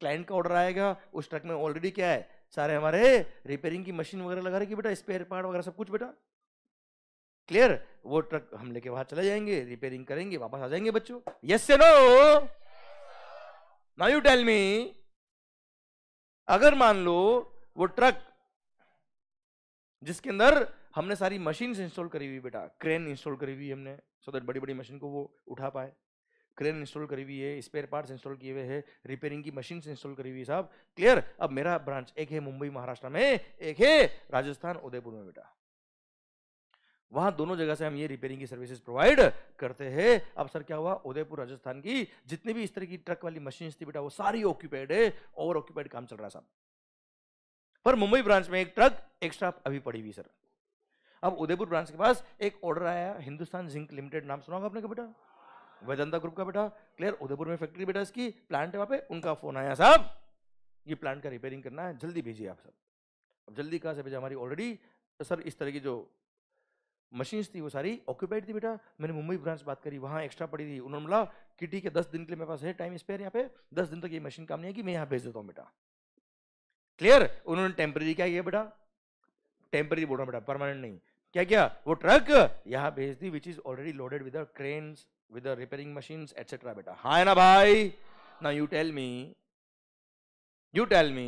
क्लाइंट का ऑर्डर आएगा उस ट्रक में ऑलरेडी क्या है सारे हमारे रिपेयरिंग की मशीन वगैरह लगा रखी बेटा स्पेयर पार्ट वगैरह सब कुछ बेटा क्लियर वो ट्रक हम लेके वहां चले जाएंगे रिपेयरिंग करेंगे वापस आ जाएंगे बच्चों यस से no now you tell me अगर मान लो वो ट्रक जिसके अंदर हमने सारी मशीन इंस्टॉल करी हुई बेटा क्रेन इंस्टॉल करी हुई हमने सो दैट बड़ी बड़ी मशीन को वो उठा पाए क्रेन इंस्टॉल करी हुई है स्पेयर पार्ट्स इंस्टॉल किए हुए हैं रिपेयरिंग की मशीन इंस्टॉल करी हुई है साहब क्लियर अब मेरा ब्रांच एक है मुंबई महाराष्ट्र में एक है राजस्थान उदयपुर में बेटा वहां दोनों जगह से हम ये रिपेयरिंग की सर्विसेज प्रोवाइड करते हैं अब सर क्या हुआ उदयपुर राजस्थान की जितनी भी इस तरह की ट्रक वाली मशीन थी बेटा वो सारी ऑक्यूपाइड है ओवर ऑक्यूपाइड काम चल रहा है साहब पर मुंबई ब्रांच में एक ट्रक एक्स्ट्रा अभी पड़ी हुई सर अब उदयपुर ब्रांच के पास एक ऑर्डर आया हिंदुस्तान जिंक लिमिटेड नाम सुना आपने का बेटा वेदंता ग्रुप का बेटा क्लियर उदयपुर में फैक्ट्री बेटा इसकी प्लांट है वहाँ पे उनका फोन आया साहब ये प्लांट का रिपेयरिंग करना है जल्दी भेजिए आप सब अब जल्दी कहाँ से भेजा हमारी ऑलरेडी तो सर इस तरह की जो मशीन्स थी वो सारी ऑक्यूपाइड थी बेटा मैंने मुंबई ब्रांच बात करी वहाँ एक्स्ट्रा पड़ी थी उन्होंने बोला कि ठीक है दस दिन के लिए मेरे पास है टाइम स्पेयर यहाँ पे दस दिन तक ये मशीन काम नहीं है कि मैं यहाँ भेज देता हूँ बेटा क्लियर उन्होंने टेम्प्रेरी क्या किया बेटा टेम्प्रेरी बोल रहा बेटा परमानेंट नहीं क्या किया वो ट्रक यहाँ भेज दी which is already loaded with crane with repairing machine etcetera बेटा हाँ ना भाई ना you tell me you tell me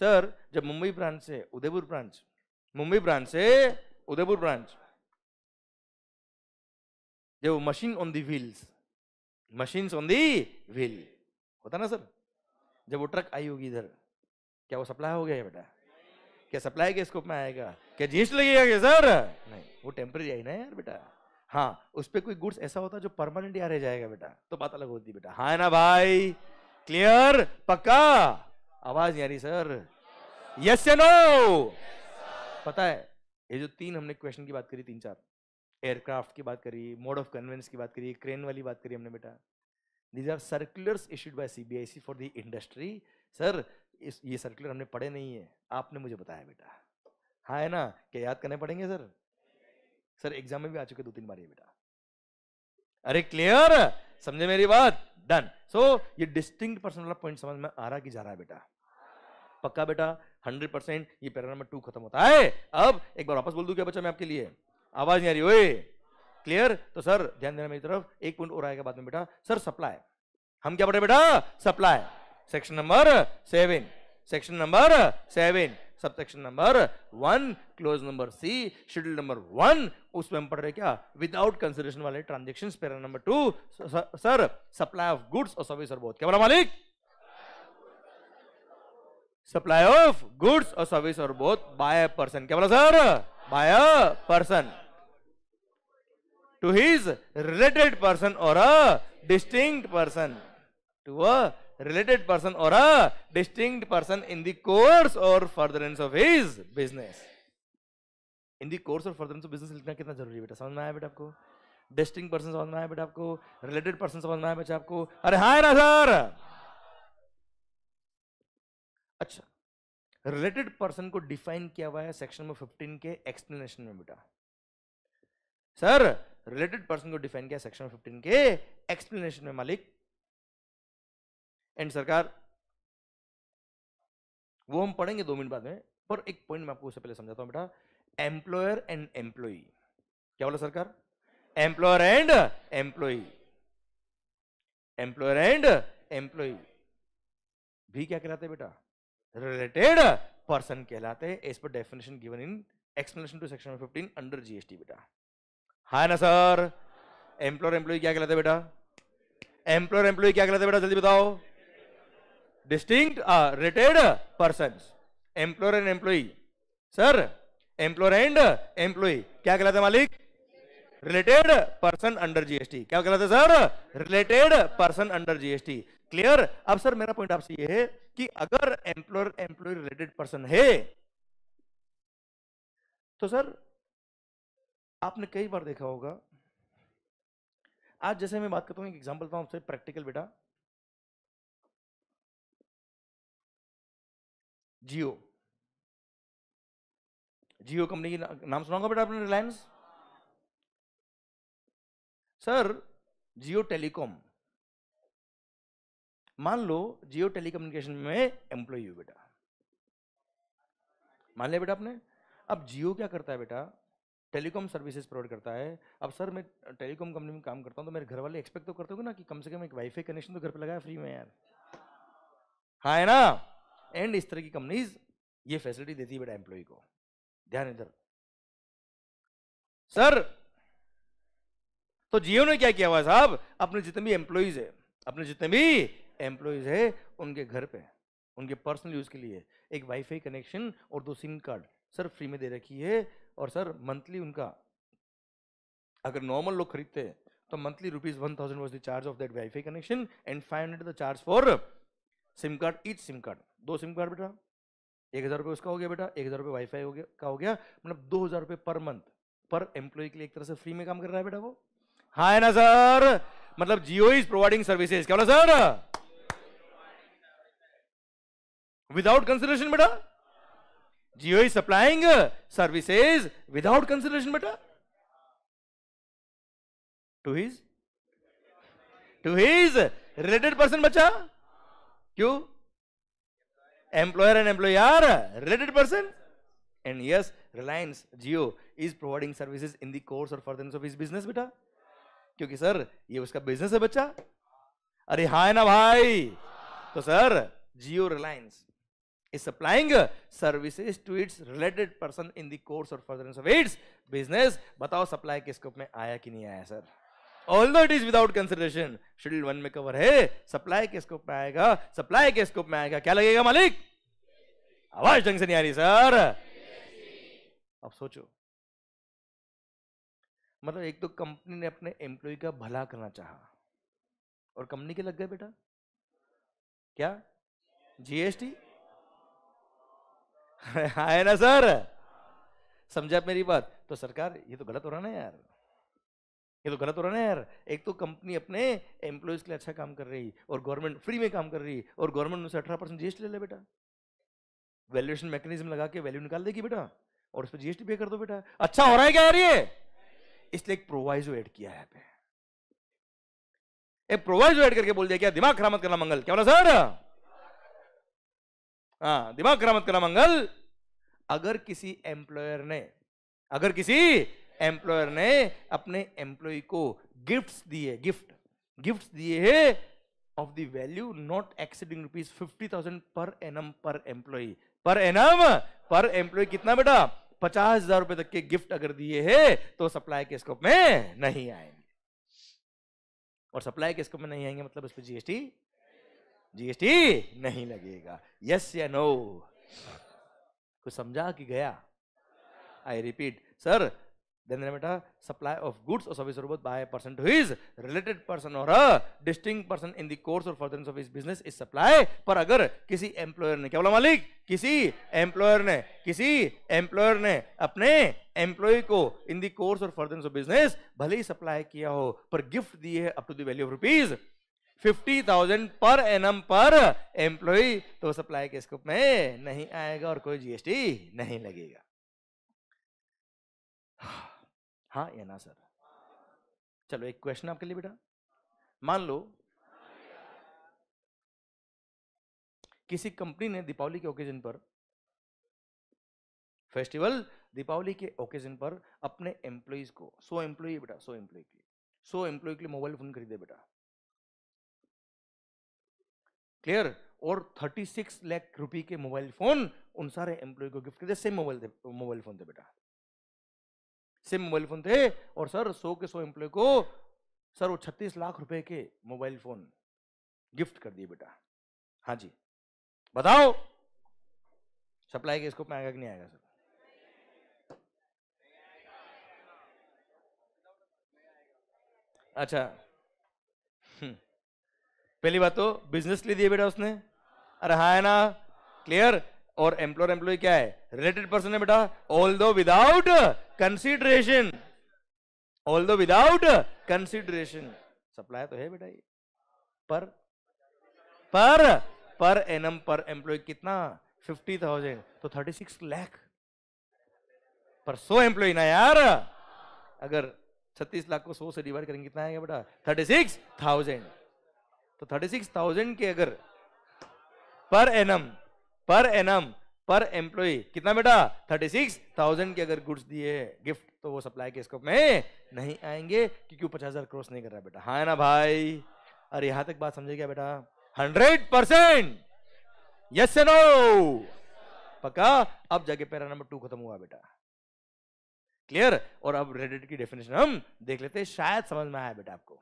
sir जब मुंबई ब्रांच से उदयपुर ब्रांच मुंबई ब्रांच से उदयपुर ब्रांच जब machine on the wheels machines on the wheel होता ना सर जब वो ट्रक आई होगी इधर क्या वो सप्लाई हो गया बेटा क्या सप्लाई के स्कोप में आएगा क्या जीएसटी लगेगा क्या सर नहीं वो टेम्परेरी आई ना यार बेटा हाँ उस पर कोई गुड्स ऐसा होता जो परमानेंट यार रह जाएगा बेटा तो बात अलग होती बेटा हाँ ना भाई क्लियर पक्का आवाज यारी सर यस या नो पता है ये जो तीन हमने क्वेश्चन की बात करी तीन चार एयरक्राफ्ट की बात करी मोड ऑफ कन्वेंस की बात करी क्रेन वाली बात करी हमने बेटा these are These by C B I C for the industry sir इस ये सर्कुलर हमने पढ़े नहीं है आपने मुझे बताया बेटा हाँ है ना क्या याद करने पड़ेंगे सर सर एग्जाम में भी आ चुके दो तीन बार ये बेटा अरे क्लियर समझे मेरी बात डन सो so, ये डिस्टिंग पर्सन वाला पॉइंट समझ में आ रहा कि जा रहा है बेटा पक्का बेटा हंड्रेड परसेंट ये पैरा नंबर टू खत्म होता है अब एक बार वापस बोल दू क्या बच्चा मैं आपके लिए आवाज नहीं आ रही ओए क्लियर तो सर ध्यान देना मेरी तरफ एक पॉइंट और आएगा बाद में बेटा सर सप्लाई हम क्या पढ़े बेटा supply section number seven section number seven सब section number one clause number C schedule number one उसमें हम पढ़ रहे क्या विदाउट कंसिडरेशन वाले transaction para number two sir supply of goods और सर्विस और बोथ क्या बोला मालिक सप्लाई ऑफ गुड्स और सर्विस और बोथ बाय पर्सन क्या बोला sir by person to his related person or a distinct person. To a related person or a distinct person in the course or furtherance of his business. In the course or furtherance business लिखना कितना जरूरी है बेटा समझ में आया बेटा आपको डिस्टिंग पर्सन समझ में आया बेटा आपको रिलेटेड पर्सन समझ में आया बेटा आपको अरे हाय ना सर अच्छा रिलेटेड पर्सन को डिफाइन किया हुआ है सेक्शन में 15 के एक्सप्लेनेशन में बेटा सर रिलेटेड पर्सन को डिफाइन किया सेक्शन 15 के एक्सप्लेनेशन में मालिक एंड सरकार वो हम पढ़ेंगे दो मिनट बाद में पर एक पॉइंट मैं आपको उससे पहले समझाता हूं बेटा एम्प्लॉयर एंड एम्प्लॉय क्या बोला सरकार employer and employee employer and employee भी क्या कहलाते बेटा रिलेटेड पर्सन कहलाते हैं as per definition given in explanation to section 15 under GST बेटा है ना सर एम्प्लॉयर एम्प्लॉय क्या कहलाते बेटा एम्प्लॉयर एम्प्लॉय क्या कहलाते बेटा जल्दी बताओ distinct related person employer and employee sir employer and employee क्या कहलाते मालिक रिलेटेड पर्सन अंडर जीएसटी क्या कहलाते sir related person under GST clear अब सर मेरा पॉइंट आपसे यह है कि अगर एम्प्लॉयर एम्प्लॉय रिलेटेड पर्सन है तो सर आपने कई बार देखा होगा आज जैसे मैं बात करता हूँ एक एग्जाम्पल था आपसे प्रैक्टिकल बेटा जियो जियो कंपनी की ना, नाम सुनाऊंगा बेटा आपने रिलायंस सर जियो टेलीकॉम मान लो जियो टेलीकम्युनिकेशन में एम्प्लॉय हो बेटा मान लिया बेटा आपने अब जियो क्या करता है बेटा टेलीकॉम सर्विसेज प्रोवाइड करता है अब सर मैं टेलीकॉम कंपनी में काम करता हूँ तो मेरे घर वाले एक्सपेक्ट तो करते हो ना कि कम से कम एक वाईफाई कनेक्शन तो घर पर लगाया फ्री में यार हाँ है ना एंड इस तरह की कंपनीज ये फैसिलिटी देती है बेटा एम्प्लॉय को ध्यान इधर सर तो जियो ने क्या किया हुआ साहब अपने जितने भी एम्प्लॉयज है अपने जितने भी एम्प्लॉयज है उनके घर पे उनके पर्सनल यूज के लिए एक वाईफाई कनेक्शन और दो सिम कार्ड सर फ्री में दे रखी है और सर मंथली उनका अगर नॉर्मल लोग खरीदते हैं तो monthly rupees one thousand was the charge of that WiFi connection and five hundred the charge for SIM card each SIM card दो सिम कार्ड बेटा एक हज़ार रुपये उसका हो गया बेटा एक हज़ार रुपये वाईफाई हो गया का हो गया मतलब दो हज़ार रुपये पर मंथ पर एम्प्लॉय के लिए एक तरह से फ्री में काम कर रहा है बेटा वो हाँ है ना सर मतलब जियो इज प्रोवाइडिंग सर्विसेज क्या बोला सर विदाउट कंसिडरेशन बेटा Jio is supplying services without consideration बेटा to is to is related person बच्चा क्यों employer and employer related person and yes Reliance Jio is providing services in the course or furtherance of is business बेटा क्योंकि sir ये उसका business है बच्चा अरे हाँ ना भाई तो sir Jio Reliance is supplying services to its related person in the course or furtherance of its business batao supply ke scope mein aaya ki nahi aaya sir although it is without consideration schedule one mein cover hai supply ke scope mein aayega supply ke scope mein aayega kya lagega malik awaaz dhang se nahi आ रही sir अब सोचो मतलब एक तो company ने अपने employ का भला करना चाहा और कंपनी के लग गए बेटा क्या जीएसटी है ना सर समझा मेरी बात तो सरकार ये तो गलत हो रहा ना यार ये तो गलत हो रहा ना यार एक तो कंपनी अपने एम्प्लॉयज के लिए अच्छा काम कर रही और गवर्नमेंट फ्री में काम कर रही और गवर्नमेंट उनसे अठारह परसेंट जीएसटी ले ले बेटा वैल्यूएशन मैकेनिज्म लगा के वैल्यू निकाल देगी बेटा और उस पर जीएसटी पे कर दो बेटा अच्छा हो रहा है क्या यार ये इसलिए एक प्रोवाइजो एड किया है पे एक प्रोवाइजो एड करके बोल दिया क्या दिमाग खराब मत करना मंगल क्या बोला सर हाँ दिमाग करा मत करा मंगल अगर किसी एम्प्लॉयर ने अगर किसी एम्प्लॉयर ने अपने एम्प्लॉय को गिफ्ट्स दिए गिफ्ट गिफ्ट्स दिए है of the value not exceeding rupees fifty thousand per annum per employee per annum per employee कितना बेटा पचास हजार रुपए तक के गिफ्ट अगर दिए है तो सप्लाई के स्कोप में नहीं आएंगे और सप्लाई के स्कोप में नहीं आएंगे मतलब उस पर जीएसटी जीएसटी नहीं लगेगा यस या नो कुछ समझा कि गया आई रिपीट सर then बेटा supply of goods or service by person to person related person or a distinct person in person course or furtherance of furtherance business is supply पर अगर किसी employer ने क्या बोला मालिक किसी एम्प्लॉयर ने किसी एम्प्लॉयर ने अपने एम्प्लॉय को in the course or furtherance of business भले ही सप्लाई किया हो पर गिफ्ट दिए अपू up to of rupees fifty thousand per annum per employee तो सप्लाई के स्कोप में नहीं आएगा और कोई जीएसटी नहीं लगेगा हाँ या ना सर चलो एक क्वेश्चन आपके लिए बेटा मान लो किसी कंपनी ने दीपावली के ओकेजन पर फेस्टिवल दीपावली के ओकेजन पर अपने एम्प्लॉयज को सो एम्प्लॉय बेटा सो एम्प्लॉय के लिए सो एम्प्लॉय के लिए मोबाइल फोन खरीदे बेटा क्लियर और 36 लैख रुपी के मोबाइल फोन उन सारे एम्प्लॉय को gift same mobile mobile phone थे बेटा सेम मोबाइल फोन थे और सर सौ के सौ एम्प्लॉय को सर वो छत्तीस लाख रुपए के मोबाइल फोन गिफ्ट कर दिए बेटा हाँ जी बताओ सप्लाई के इसको आएगा कि नहीं आएगा सर अच्छा पहली बात तो बिजनेस ले दिया बेटा उसने अरे हा है ना क्लियर और एम्प्लॉयर एम्प्लॉय क्या है रिलेटेड पर्सन है बेटा although without consideration although without consideration supply तो है बेटा ये पर पर पर एनम तो पर एम्प्लॉय कितना फिफ्टी थाउजेंड तो thirty six lakh per so employ ना यार अगर छत्तीस लाख को सो से डिवाइड करेंगे कितना आएगा बेटा थर्टी सिक्स थाउजेंड तो 36,000 के अगर पर एनम पर एनम पर एम्प्लॉय कितना बेटा 36,000 के अगर गुड्स दिए गिफ्ट तो वो सप्लाई के स्कोप में नहीं आएंगे क्योंकि वो पचास हजार क्रॉस नहीं कर रहा बेटा हाँ ना भाई अरे यहां तक बात समझे क्या बेटा हंड्रेड परसेंट यस नो पक्का अब जाके पैरा नंबर टू खत्म हुआ बेटा क्लियर और अब रेडिट की डेफिनेशन हम देख लेते हैं शायद समझ में आया बेटा आपको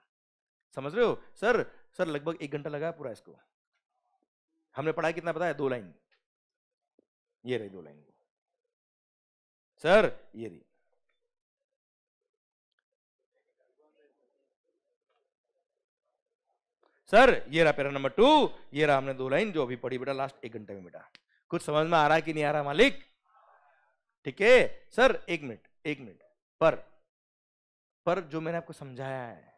समझ रहे हो सर सर लगभग एक घंटा लगा पूरा इसको हमने पढ़ा कितना पता है दो लाइन ये रही दो लाइन सर ये रही सर ये रहा पेरा नंबर टू ये रहा हमने दो लाइन जो अभी पढ़ी बेटा लास्ट एक घंटे में बेटा कुछ समझ में आ रहा है कि नहीं आ रहा मालिक ठीक है सर एक मिनट एक मिनट पर पर जो मैंने आपको समझाया है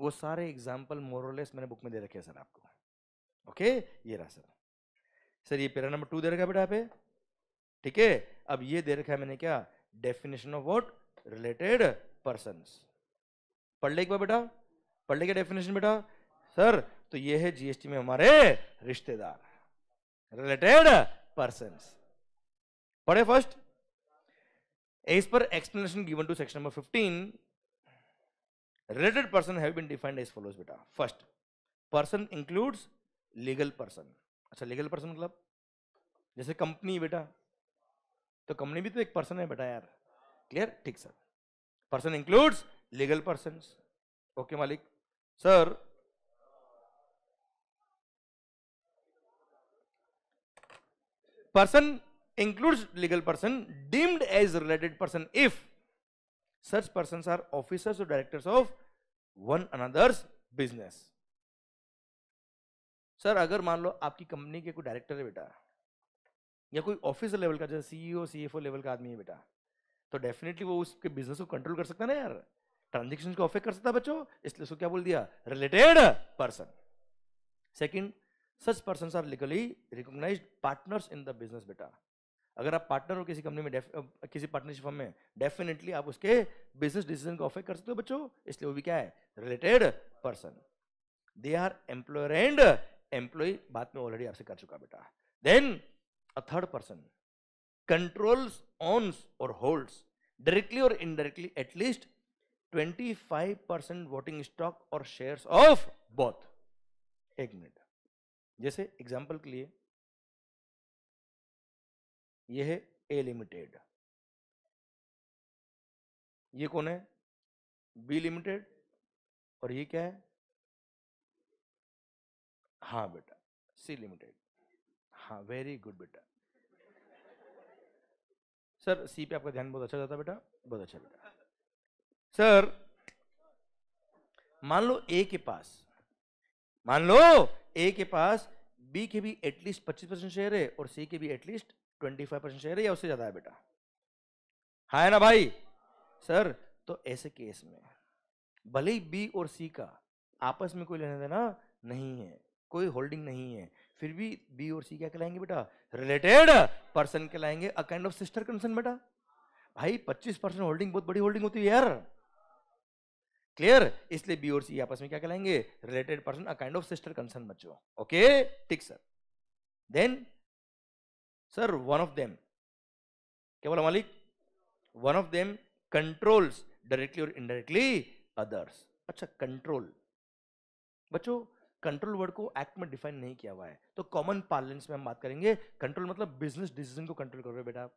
वो सारे एग्जाम्पल मोरलेस मैंने बुक में दे रखे हैं सर आपको ओके ये रहा सर सर ये पेरा नंबर टू दे रखा बेटा पे ठीक है अब ये दे रखा है मैंने क्या definition of what related person पढ़ ले एक बार बेटा पढ़ ले क्या डेफिनेशन बेटा सर तो ये है जीएसटी में हमारे रिश्तेदार रिलेटेड पर्सन पढ़े first as per explanation given to section number fifteen related person have been defined as follows बेटा first person includes legal person अच्छा लीगल पर्सन मतलब जैसे कंपनी बेटा तो कंपनी भी तो एक पर्सन है बेटा यार क्लियर ठीक sir person includes legal person okay मालिक sir person includes legal person deemed as related person if such person are officers और directors of one another's business sir अगर मान लो आपकी कंपनी के कोई डायरेक्टर है बेटा या कोई ऑफिसर लेवल का जैसे सीईओ सीएफओ लेवल का आदमी है बेटा तो डेफिनेटली वो उसके बिजनेस को कंट्रोल कर सकता ना यार ट्रांजेक्शन को ऑफेक्ट कर सकता बच्चों इसलिए उसको क्या बोल दिया related person second such person are legally recognise partners in the business बेटा अगर आप पार्टनर हो किसी कंपनी में किसी पार्टनरशिप में डेफिनेटली आप उसके बिजनेस डिसीजन को अफेक्ट कर सकते हो बच्चों इसलिए वो भी क्या है related person they are employer and employee बात में ऑलरेडी आपसे कर चुका बेटा then a third person controls owns और होल्ड्स डायरेक्टली और indirectly at least 25 percent voting stock और शेयर्स ऑफ बोथ एक मिनट जैसे एग्जाम्पल के लिए ये है ए लिमिटेड ये कौन है बी लिमिटेड और ये क्या है हाँ बेटा सी लिमिटेड हाँ वेरी गुड बेटा सर सी पे आपका ध्यान बहुत अच्छा जाता बेटा बहुत अच्छा बेटा सर मान लो ए के पास मान लो ए के पास बी के भी एटलीस्ट 25 परसेंट शेयर है और सी के भी at least twenty five percent share है या उससे ज्यादा है बेटा हाँ है ना भाई सर तो ऐसे केस में भले ही बी और सी का आपस में कोई लेना देना नहीं है कोई होल्डिंग नहीं है फिर भी बी और सी क्या कहलाएंगे बेटा रिलेटेड पर्सन कहलाएंगे a kind of sister concern बेटा भाई 25 परसेंट होल्डिंग बहुत बड़ी होल्डिंग होती है यार क्लियर इसलिए बी और सी आपस में क्या कहलाएंगे related person a kind of sister concern बच्चों ओके ठीक sir then Sir, one of them. क्या बोला मालिक one of them controls directly और इनडायरेक्टली अदर्स अच्छा कंट्रोल बच्चों कंट्रोल वर्ड को एक्ट में डिफाइन नहीं किया हुआ है तो कॉमन पार्लेंस में हम बात करेंगे कंट्रोल मतलब बिजनेस डिसीजन को कंट्रोल कर रहे हो बेटा आप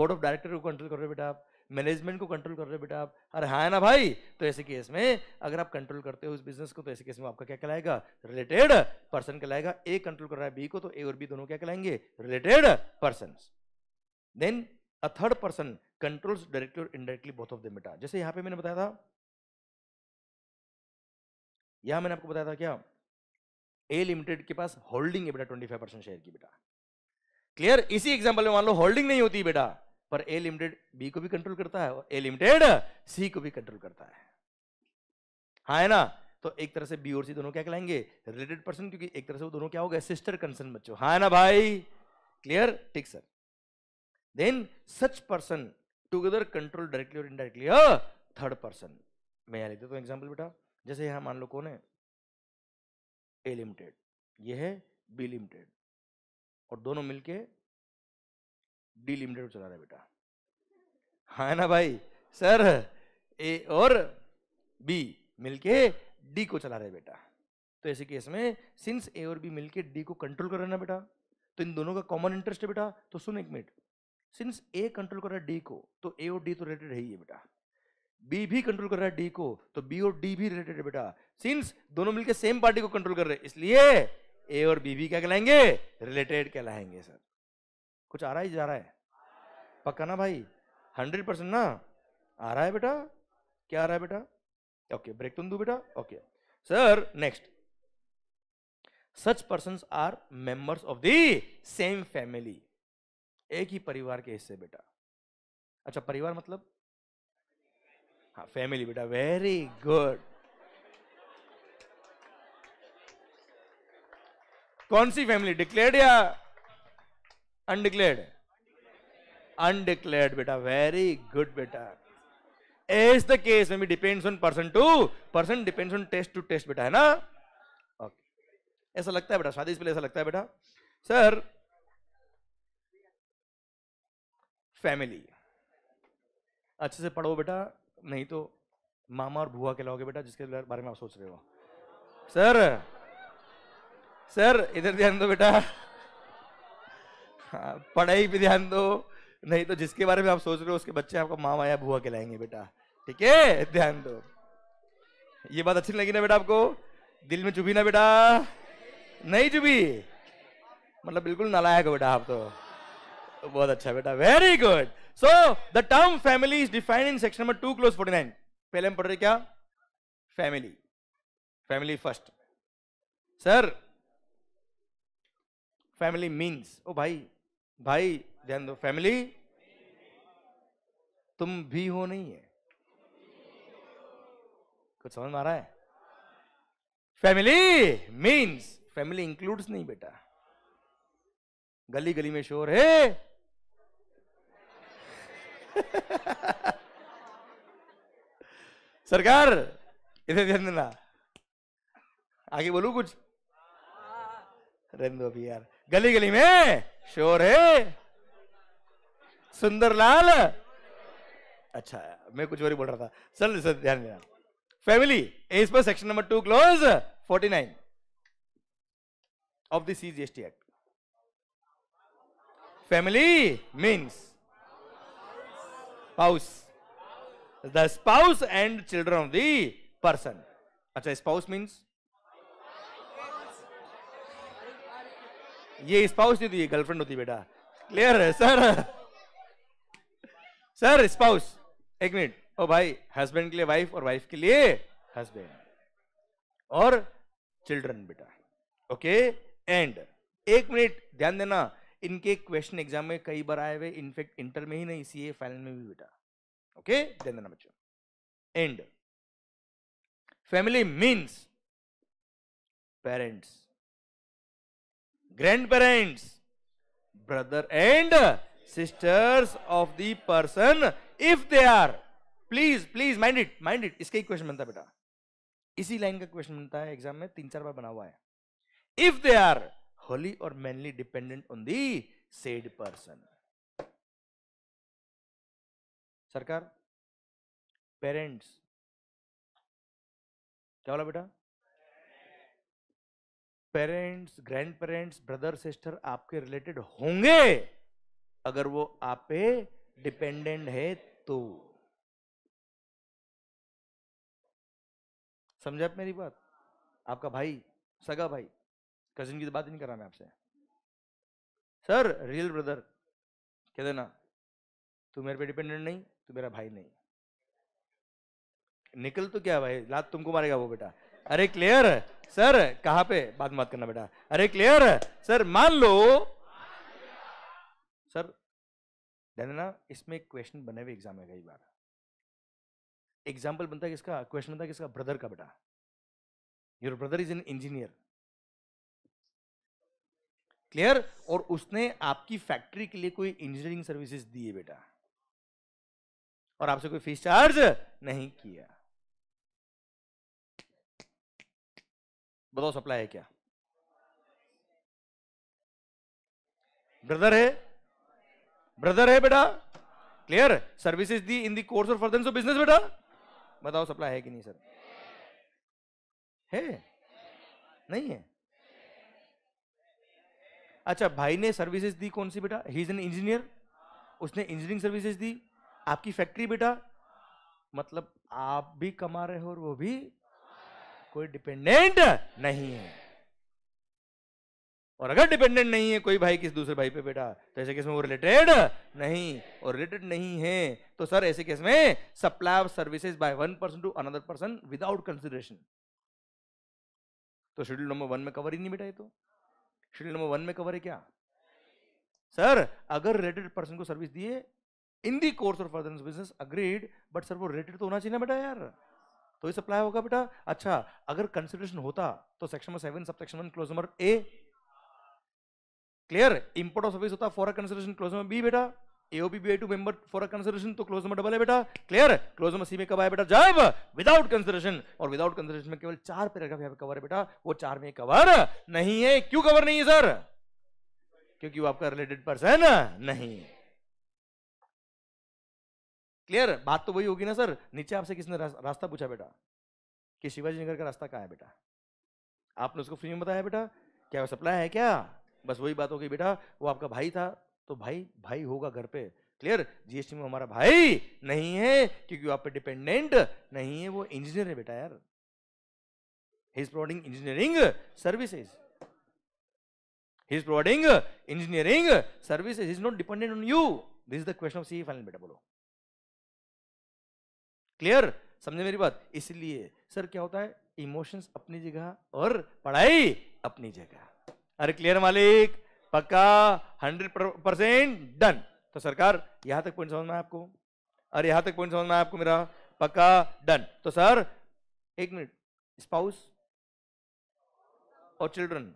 बोर्ड ऑफ डायरेक्टर को कंट्रोल कर रहे हो बेटा आप मैनेजमेंट को कंट्रोल कर रहे हो बेटा आप अरे हाँ ना भाई तो ऐसे केस में अगर आप कंट्रोल करते हो उस बिजनेस को तो ऐसे केस में आपका क्या कहलाएगा रिलेटेड पर्सन कहलाएगा ए कंट्रोल कर रहा है बी को तो ए और बी दोनों क्या कहलाएंगे related person then a third person controls directly और इनडायरेक्टली बोथ ऑफ द बेटा जैसे यहां पे मैंने बताया था यहां मैंने आपको बताया था क्या ए लिमिटेड के पास होल्डिंग है बेटा ट्वेंटी फाइव परसेंट शेयर की बेटा क्लियर इसी एग्जाम्पल में मान लो होल्डिंग नहीं होती बेटा पर ए लिमिटेड बी को भी कंट्रोल करता है और ए लिमिटेड सी को भी कंट्रोल करता है हा है ना तो एक तरह से बी और सी दोनों क्या कहलाएंगे रिलेटेड पर्सन क्योंकि एक तरह से वो दोनों क्या हो गए सिस्टर कंसर्न बच्चों हा है ना भाई क्लियर ठीक sir then such person together control directly और इनडायरेक्टली अ थर्ड पर्सन मैं यहां लेता हूं एग्जाम्पल बेटा जैसे यहां मान लो कौन है ए लिमिटेड ये है बी लिमिटेड और दोनों मिलके डी लिमिटेड चला रहा है बेटा हाँ है ना भाई सर ए और बी मिलके डी को चला रहे बेटा तो ऐसे केस में सिंस ए और बी मिलके डी को कंट्रोल कर रहे ना बेटा तो इन दोनों का कॉमन इंटरेस्ट है बेटा तो सुन एक मिनट सिंस ए कंट्रोल कर रहा है डी को तो ए और डी तो रिलेटेड है ही है बेटा बी भी कंट्रोल कर रहा है डी को तो बी और डी भी रिलेटेड है बेटा सिंस दोनों मिलकर सेम पार्टी को कंट्रोल कर रहे हैं इसलिए ए और बी भी क्या कहलाएंगे रिलेटेड कहलाएंगे सर कुछ आ रहा ही जा रहा है पक्का ना भाई हंड्रेड परसेंट ना आ रहा है बेटा क्या आ रहा है बेटा ओके ब्रेक तुम दू बेटा okay sir next such person are members of the same family एक ही परिवार के हिस्से बेटा अच्छा परिवार मतलब हाँ फैमिली बेटा वेरी गुड कौन सी फैमिली डिक्लेयर या अनडिक्लेयर्ड अनडिक्लेयर्ड बेटा वेरी गुड बेटा एज द केस में depends on person to person depends on test to test बेटा है ना ओके ऐसा लगता है बेटा शादी से पहले ऐसा लगता है बेटा सर फैमिली अच्छे से पढ़ो बेटा नहीं तो मामा और बुआ के लाओगे बेटा जिसके बारे में आप सोच रहे हो सर सर इधर ध्यान दो बेटा हाँ, पढ़ाई पे ध्यान दो नहीं तो जिसके बारे में आप सोच रहे हो उसके बच्चे आपको मामा या बुआ खिलाएंगे बेटा ठीक है ध्यान दो ये बात अच्छी लगी ना बेटा आपको दिल में चुभी ना बेटा नहीं चुभी मतलब बिल्कुल नालायक हो बेटा आप तो बहुत अच्छा बेटा very good so the term family is defined in section number two clause forty nine पहले हम पढ़ रहे क्या family family first sir family means ओ भाई भाई ध्यान दो फैमिली तुम भी हो नहीं है कुछ समझ मारा है फैमिली मीन्स फैमिली इंक्लूड्स नहीं बेटा गली गली में शोर है सरकार इधर ध्यान देना आगे बोलू कुछ रेंदो अभी यार गली गली में शोर है सुंदरलाल अच्छा मैं कुछ और बोल रहा था चल सर ध्यान देना family as per section number two clause forty nine of the CGST act family means spouse the spouse and children of the अच्छा स्पाउस spouse ये स्पाउस नहीं थी ये गर्लफ्रेंड होती बेटा क्लियर है सर सर स्पाउस एक मिनट ओ भाई हस्बैंड के लिए वाइफ और वाइफ के लिए हस्बैंड और चिल्ड्रन बेटा ओके एंड एक मिनट ध्यान देना इनके क्वेश्चन एग्जाम में कई बार आए हुए इनफेक्ट इंटर में ही नहीं सीए फाइनल में भी बेटा ओके ध्यान देना बच्चों and family means parents parents brother and sisters of the person if they are please please mind it mind it इसका ही क्वेश्चन बनता है बेटा इसी लाइन का क्वेश्चन बनता है एग्जाम में तीन चार बार बना हुआ है इफ दे आर होली और mainly dependent on the said person सरकार पेरेंट्स क्या बोला बेटा parents grandparents brother sister आपके रिलेटेड होंगे अगर वो आप पे डिपेंडेंट है तो समझा आप मेरी बात आपका भाई सगा भाई कजिन की तो बात नहीं करा मैं आपसे सर रियल ब्रदर कह देना तू मेरे पे डिपेंडेंट नहीं तू मेरा भाई नहीं निकल तो क्या भाई लात तुमको मारेगा वो बेटा अरे क्लियर सर कहाँ पे बात मत करना बेटा अरे क्लियर सर मान लो सर ना इसमें क्वेश्चन बने हुए एग्जाम में कई बार एग्जाम्पल बनता है किसका क्वेश्चन बनता है किसका ब्रदर का बेटा your brother is an engineer clear और उसने आपकी फैक्ट्री के लिए कोई इंजीनियरिंग सर्विसेज दी है बेटा और आपसे कोई फीस चार्ज नहीं किया बताओ सप्लाई है क्या ब्रदर है ब्रदर है बेटा क्लियर सर्विसेज दी in the course of further of business बेटा बताओ सप्लाई है कि नहीं सर है नहीं है अच्छा भाई ने सर्विसेज दी कौन सी बेटा ही इज एन इंजीनियर उसने इंजीनियरिंग सर्विसेज दी आपकी फैक्ट्री बेटा मतलब आप भी कमा रहे हो और वो भी कोई डिपेंडेंट नहीं है और अगर डिपेंडेंट नहीं है कोई भाई किस दूसरे भाई पे बेटा तो ऐसे केस में वो रिलेटेड नहीं और रिलेटेड नहीं है तो सर ऐसे केस में supply of services by one person to another person without consideration तो शेड्यूल नंबर वन में कवर ही नहीं बेटा ये तो शेड्यूल नंबर वन में कवर है क्या सर अगर रिलेटेड पर्सन को सर्विस दिए in the course of further business agreed but sir वो रिलेटेड तो होना चाहिए ना बेटा यार तो ये सप्लाई होगा बेटा अच्छा अगर कंसिडरेशन होता तो सेक्शन नंबर सेवन सब subsection clause number A clear import of service होता for a consideration clause number B बेटा AOB B to member for a consideration तो क्लोज नंबर डबल है बेटा क्लियर क्लोज नंबर सी में कब आया बेटा जब विदाउट कंसिडरेशन और विदाउट कंसिडरेशन में केवल चार पैराग्राफ यहाँ पे कवर है बेटा वो चार में कवर नहीं है क्यों कवर नहीं है सर क्योंकि वो आपका रिलेटेड पर्सन नहीं है क्लियर बात तो वही होगी ना सर नीचे आपसे किसने रास्ता पूछा बेटा कि शिवाजी नगर का रास्ता कहाँ है बेटा आपने उसको फ्री में बताया बेटा क्या सप्लाई है क्या बस वही बात हो गई बेटा वो आपका भाई था तो भाई भाई होगा घर पे क्लियर जीएसटी में हमारा भाई नहीं है क्योंकि आप पे डिपेंडेंट नहीं है वो इंजीनियर है बेटा यार he is providing engineering services he is providing engineering services is not dependent on you this is the question of C final बेटा बोलो क्लियर समझे मेरी बात इसलिए सर क्या होता है इमोशंस अपनी जगह और पढ़ाई अपनी जगह अरे क्लियर मालिक पक्का हंड्रेड परसेंट डन तो सरकार यहां तक पॉइंट समझ में आपको अरे यहां तक पॉइंट समझ में आपको मेरा पक्का डन तो सर एक मिनट स्पाउस और चिल्ड्रन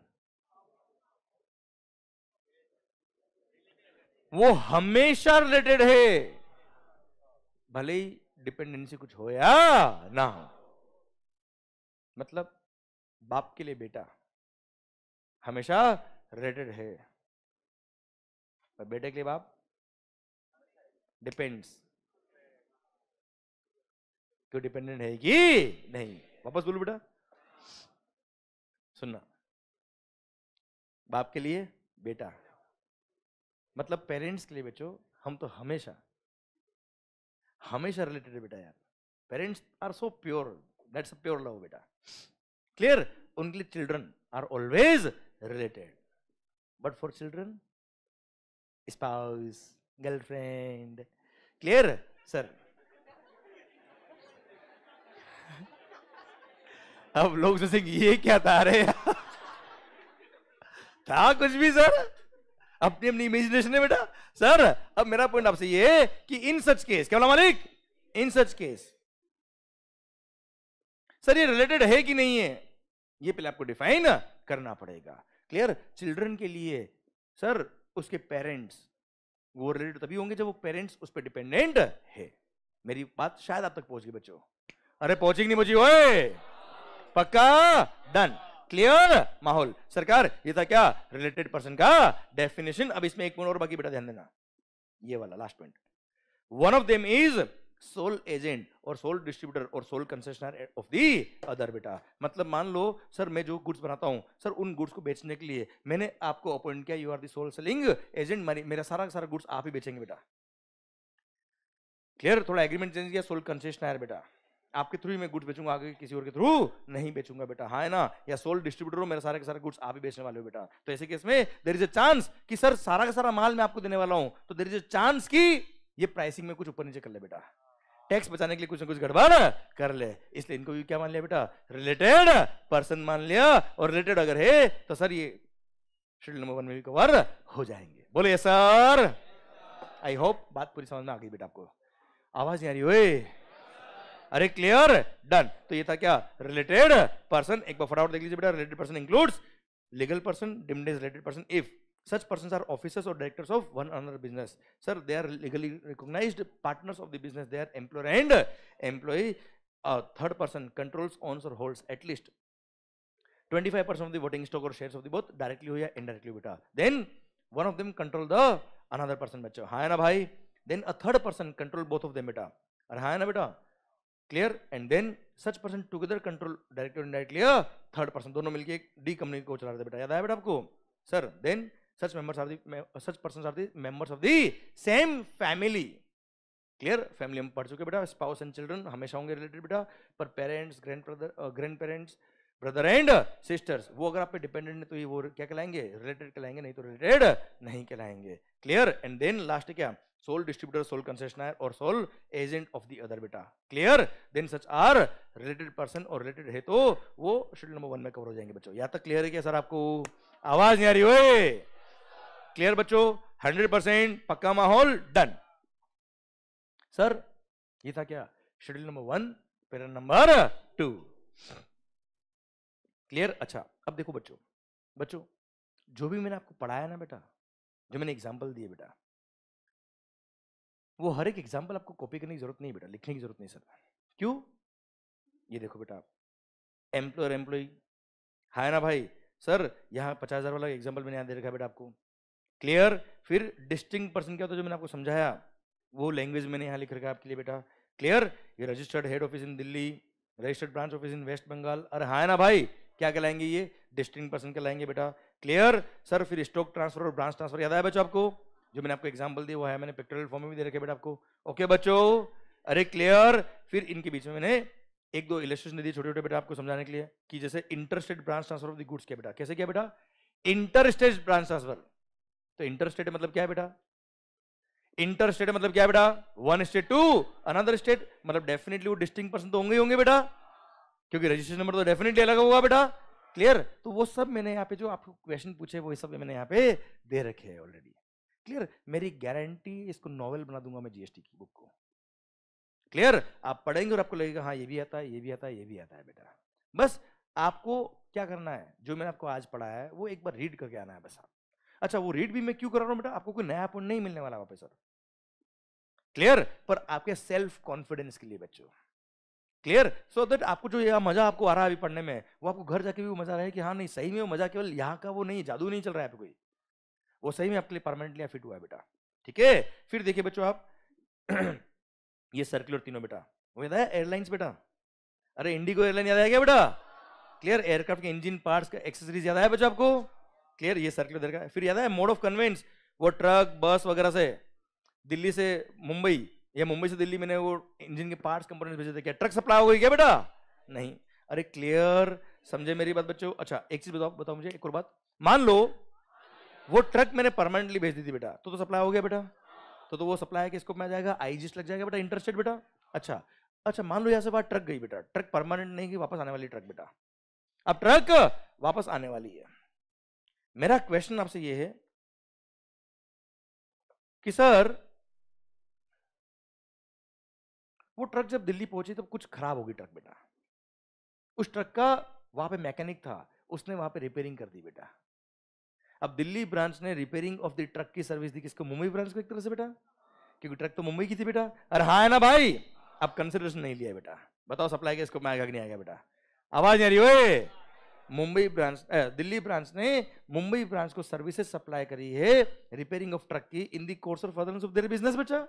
वो हमेशा रिलेटेड है भले ही डिपेंडेंसी कुछ होया ना हो मतलब बाप के लिए बेटा हमेशा रिलेटेड है पर बेटे के लिए बाप डिपेंड्स क्यों डिपेंडेंट है कि नहीं वापस बोलो बेटा सुनना बाप के लिए बेटा मतलब पेरेंट्स के लिए बेचो हम तो हमेशा हमेशा रिलेटेड बेटा यार parents are so pure that's a pure love बेटा क्लियर उनके लिए children are always related but for children spouse girlfriend clear sir अब लोग सोचेंगे ये क्या था रहे था कुछ भी सर अपनी अपनी इमेजिनेशन है बेटा सर अब मेरा पॉइंट आपसे ये कि इन सच केस क्या बोला मालिक इन सच केस सर ये रिलेटेड है कि नहीं है ये पहले आपको डिफाइन करना पड़ेगा क्लियर चिल्ड्रन के लिए सर उसके पेरेंट्स वो रिलेटेड तभी होंगे जब वो पेरेंट्स उस पर डिपेंडेंट है मेरी बात शायद आप तक पहुंच गई बच्चों अरे पहुंचेगी नहीं मुझे ओए पक्का डन क्लियर माहौल सरकार ये था क्या रिलेटेड पर्सन का डेफिनेशन अब इसमें एक पॉइंट और बाकी बेटा ध्यान देना ये वाला last point one of them is sole agent और सोल डिस्ट्रीब्यूटर और sole concessioner of the other बेटा मतलब मान लो सर मैं जो गुड्स बनाता हूं सर उन गुड्स को बेचने के लिए मैंने आपको अपॉइंट किया you are the sole selling agent मेरा सारा सारा गुड्स आप ही बेचेंगे बेटा क्लियर थोड़ा एग्रीमेंट चेंज किया सोल कंसेशनर बेटा आपके थ्रू ही मैं गुड्स बेचूंगा आगे किसी और के थ्रू नहीं बेचूंगा बेटा हाँ है ना या सोल डिस्ट्रीब्यूटर हो मेरे सारे के सारे गुड्स आप ही बेचने वाले हो बेटा तो ऐसे केस में देर इज अ चांस कि सर सारा का सारा माल मैं आपको देने वाला हूं तो देर इज अ चांस कि ये प्राइसिंग में कुछ ऊपर नीचे कर ले बेटा टैक्स बचाने के लिए कुछ ना कुछ गड़बड़ कर ले इसलिए इनको भी क्या मान लिया बेटा रिलेटेड पर्सन मान लिया और रिलेटेड अगर है तो सर ये शेड्यूल नंबर वन में भी कवर हो जाएंगे बोले सर आई होप बात पूरी समझ में आ गई बेटा आपको आवाज नहीं आ रही हुई अरे क्लियर डन तो ये था क्या रिलेटेड पर्सन एक बार फटाफट देख लीजिए बेटा related person includes legal person deemed related person if such person are officers और directors of one another business sir they are legally recognise partners of the business they are employer and employee third person controls owns और holds at least 25% five percent of the voting stock और share of the directly हुआ indirectly बेटा then one of them control the another person बच्चा हाँ ना भाई then a third person control both of them बेटा अरे हाँ ना बेटा clear and then such person together control direct और इनडायरेक्टली थर्ड पर्सन दोनों मिलकर एक डी कंपनी को चला रहे थे बेटा याद आया बेटा आपको sir then such members of the such person of the members of the same family clear family हम पढ़ चुके बेटा स्पाउस एंड चिल्ड्रन हमेशा होंगे रिलेटेड बेटा पर parents grand brother grandparents brother and sisters वो अगर आप पे डिपेंडेंट है तो ये वो क्या कहलाएंगे रिलेटेड कहलाएंगे नहीं तो रिलेटेड नहीं कहलाएंगे क्लियर एंड देन लास्ट क्या sole distributor, sole concessionaire or sole agent of the other beta. Clear? Then such are related person or related है तो वो schedule number one में cover हो जाएंगे बच्चों. यहाँ तक clear है क्या सर आपको? आवाज नहीं आ रही ओए. Clear बच्चों? 100% पक्का माहौल done. सर ये था क्या? Schedule number one, para number two. Clear अच्छा अब देखो बच्चों बच्चों जो भी मैंने आपको पढ़ाया ना बेटा जो मैंने एग्जाम्पल दिए बेटा वो हर एक एग्जाम्पल आपको कॉपी करने की जरूरत नहीं बेटा लिखने की जरूरत नहीं सर क्यों ये देखो बेटा एम्प्लॉयर एम्प्लॉय हाय ना भाई सर यहाँ पचास हज़ार वाला एग्जाम्पल मैंने यहाँ दे रखा है बेटा आपको क्लियर फिर डिस्टिंग पर्सन क्या होता है जो मैंने आपको समझाया वो लैंग्वेज मैंने यहाँ लिख रखा है आपके लिए बेटा क्लियर ये registered head office in Delhi registered branch office in West Bengal अरे हाँ ना भाई क्या कहलाएंगे ये डिस्टिंग पर्सन कहलाएंगे बेटा क्लियर सर फिर स्टॉक ट्रांसफर और ब्रांच ट्रांसफर याद आया बच्चों आपको जो मैंने आपको एग्जाम्पल दिया वो है मैंने पिक्टोरियल फॉर्म में भी दे रखे बेटा आपको ओके बच्चो अरे क्लियर फिर इनके बीच में मैंने एक दो इलेक्ट्रेशन दिए छोटे छोटे बेटा आपको समझाने के लिए कि जैसे interstate branch transfer of the goods क्या बेटा कैसे क्या बेटा इंटरस्टेट ब्रांच ट्रांसफर तो इंटरस्टेट मतलब क्या है बेटा स्टेट मतलब क्या बेटा one state to another state मतलब डेफिनेटली वो डिस्टिंग पर्सन तो होंगे ही होंगे बेटा क्योंकि रजिस्ट्रेशन नंबर तो डेफिनेटली अलग होगा बेटा क्लियर तो वो सब मैंने यहाँ पे जो आपको क्वेश्चन पूछे वो सब मैंने यहाँ पे दे रखे है ऑलरेडी क्लियर मेरी गारंटी इसको नॉवल बना दूंगा मैं जीएसटी की बुक को क्लियर आप पढ़ेंगे और आपको लगेगा हाँ ये भी आता है ये भी आता है ये भी आता है बेटा बस आपको क्या करना है जो मैंने आपको आज पढ़ाया है वो एक बार रीड करके आना है बस आप अच्छा वो रीड भी मैं क्यों कर रहा हूँ बेटा आपको कोई नया पॉइंट नहीं मिलने वाला वापस सर क्लियर पर आपके सेल्फ कॉन्फिडेंस के लिए बच्चों क्लियर सो दैट आपको जो यह मजा आपको आ रहा है अभी पढ़ने में वो आपको घर जाके भी वो मजा रहा है कि हाँ नहीं सही में वो मजा केवल यहाँ का वो नहीं जादू नहीं चल रहा है कोई वो सही में आपके लिए परमानेंटली फिट हुआ है बेटा ठीक है फिर देखिए बच्चों आप ये सर्कुलर तीनों बेटा वो याद है एयरलाइंस बेटा अरे इंडिगो एयरलाइन याद आया क्या बेटा क्लियर एयरक्राफ्ट के इंजन पार्ट्स का एक्सेसरीज याद आया बच्चों आपको क्लियर ये सर्कुलर दर का फिर याद है मोड ऑफ कन्वेंस वो ट्रक बस वगैरह से दिल्ली से मुंबई या मुंबई से दिल्ली मैंने वो इंजन के पार्ट्स कंपोनेंट्स भेजे थे क्या ट्रक सप्लाई हो गई क्या बेटा नहीं अरे क्लियर समझे मेरी बात बच्चों अच्छा एक चीज बताओ बताओ मुझे एक और बात मान लो वो ट्रक मैंने परमानेंटली भेज दी थी बेटा तो तो सप्लाई हो गया बेटा तो तो वो सप्लाई है कि इसको मैं जाएगा आईजीस लग जाएगा बेटा इंटरस्टेट बेटा अच्छा अच्छा मान लो यहाँ से बात ट्रक गई बेटा ट्रक परमानेंट नहीं गई वापस आने वाली ट्रक बेटा अब ट्रक वापस आने वाली है मेरा क्वेश्चन आपसे ये है कि सर वो ट्रक जब दिल्ली पहुंची तब कुछ खराब होगी ट्रक बेटा उस ट्रक का वहां पे मैकेनिक था उसने वहां पे रिपेयरिंग कर दी बेटा अब दिल्ली ब्रांच ने रिपेयरिंग ऑफ द ट्रक की सर्विस दी किसको मुंबई ब्रांच को एक तरह से बेटा क्योंकि ट्रक तो मुंबई की थी बेटा अरे हाँ है ना भाई अब कंसिडरेशन नहीं लिया बेटा बताओ सप्लाई का इसको आएगा नहीं आ गया बेटा आवाज नहीं आ रही ओए मुंबई ब्रांच दिल्ली ब्रांच ने मुंबई ब्रांच को सर्विसेज सप्लाई करी है रिपेयरिंग ऑफ ट्रक की in the course of of their business बेटा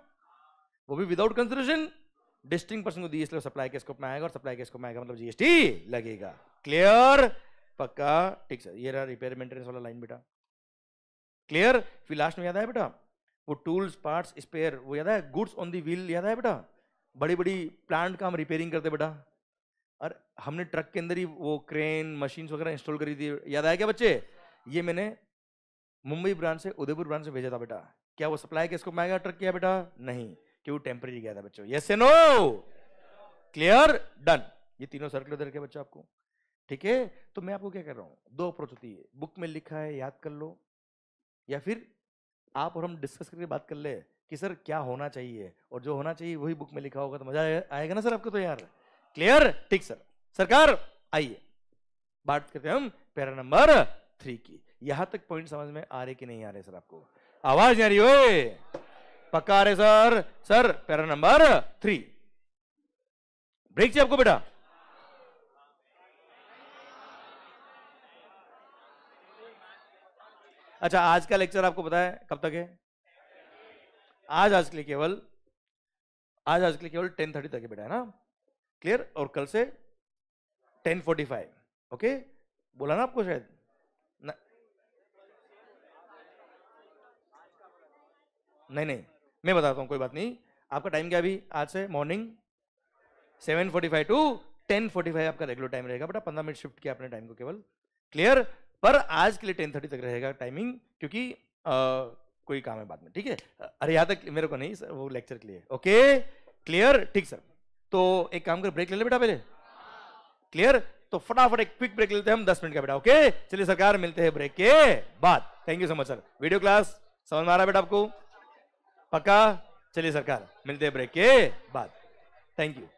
वो भी विदाउट कंसिडरेशन डिस्टिंग पर्सन को दी इसलिए सप्लाई के स्कोप में आएगा और सप्लाई के स्कोप में आएगा मतलब जीएसटी लगेगा क्लियर पक्का ठीक सर ये रहा रिपेयर मेंटेनेंस वाला लाइन बेटा क्लियर फिर लास्ट में याद आया बेटा वो टूल्स पार्ट्स स्पेयर वो याद आया गुड्स ऑन दी व्हील याद आया बेटा बड़ी बड़ी प्लांट का हम रिपेयरिंग करते बेटा और हमने ट्रक के अंदर ही वो क्रेन मशीन्स वगैरह इंस्टॉल करी थी याद आया क्या बच्चे ये मैंने मुंबई ब्रांच से उदयपुर ब्रांच से भेजा था बेटा क्या वो सप्लाई किसको मैगा ट्रक किया बेटा नहीं क्यों वो टेम्परेरी गया था बच्चों यस नो क्लियर डन ये तीनों सर्कल उधर के बच्चों आपको ठीक है तो मैं आपको क्या कर रहा हूँ दो अप्रोच होती है बुक में लिखा है याद कर लो या फिर आप और हम डिस्कस करके बात कर ले कि सर क्या होना चाहिए और जो होना चाहिए वही बुक में लिखा होगा तो मजा आएगा ना सर आपको तो यार क्लियर ठीक सर सरकार आइए बात करते हैं हम पैरा नंबर थ्री की यहां तक पॉइंट समझ में आ रहे कि नहीं आ रहे सर आपको आवाज नहीं आ रही हो पक्का आ रहे sir sir para number three break चाहिए आपको बेटा अच्छा आज का लेक्चर आपको पता है कब तक है आज आज के लिए केवल आज आज के लिए केवल टेन थर्टी तक है बेटा है ना क्लियर और कल से टेन फोर्टी फाइव ओके बोला ना आपको शायद न... नहीं नहीं मैं बताता हूँ कोई बात नहीं आपका टाइम क्या अभी आज से morning seven forty five to ten forty five आपका रेगुलर टाइम रहेगा बेटा पंद्रह मिनट शिफ्ट किया अपने टाइम को केवल क्लियर पर आज के लिए टेन थर्टी तक रहेगा टाइमिंग क्योंकि आ, कोई काम है बाद में ठीक है अरे यहाँ तक मेरे को नहीं सर वो लेक्चर के लिए ओके क्लियर ठीक सर तो एक काम कर ब्रेक ले ले बेटा पहले क्लियर तो फटाफट एक क्विक ब्रेक लेते हैं हम दस मिनट का बेटा ओके चलिए सरकार मिलते हैं ब्रेक के बाद thank you so much sir video class समझ में आ रहा बेटा आपको पक्का चलिए सरकार मिलते हैं ब्रेक के बाद थैंक यू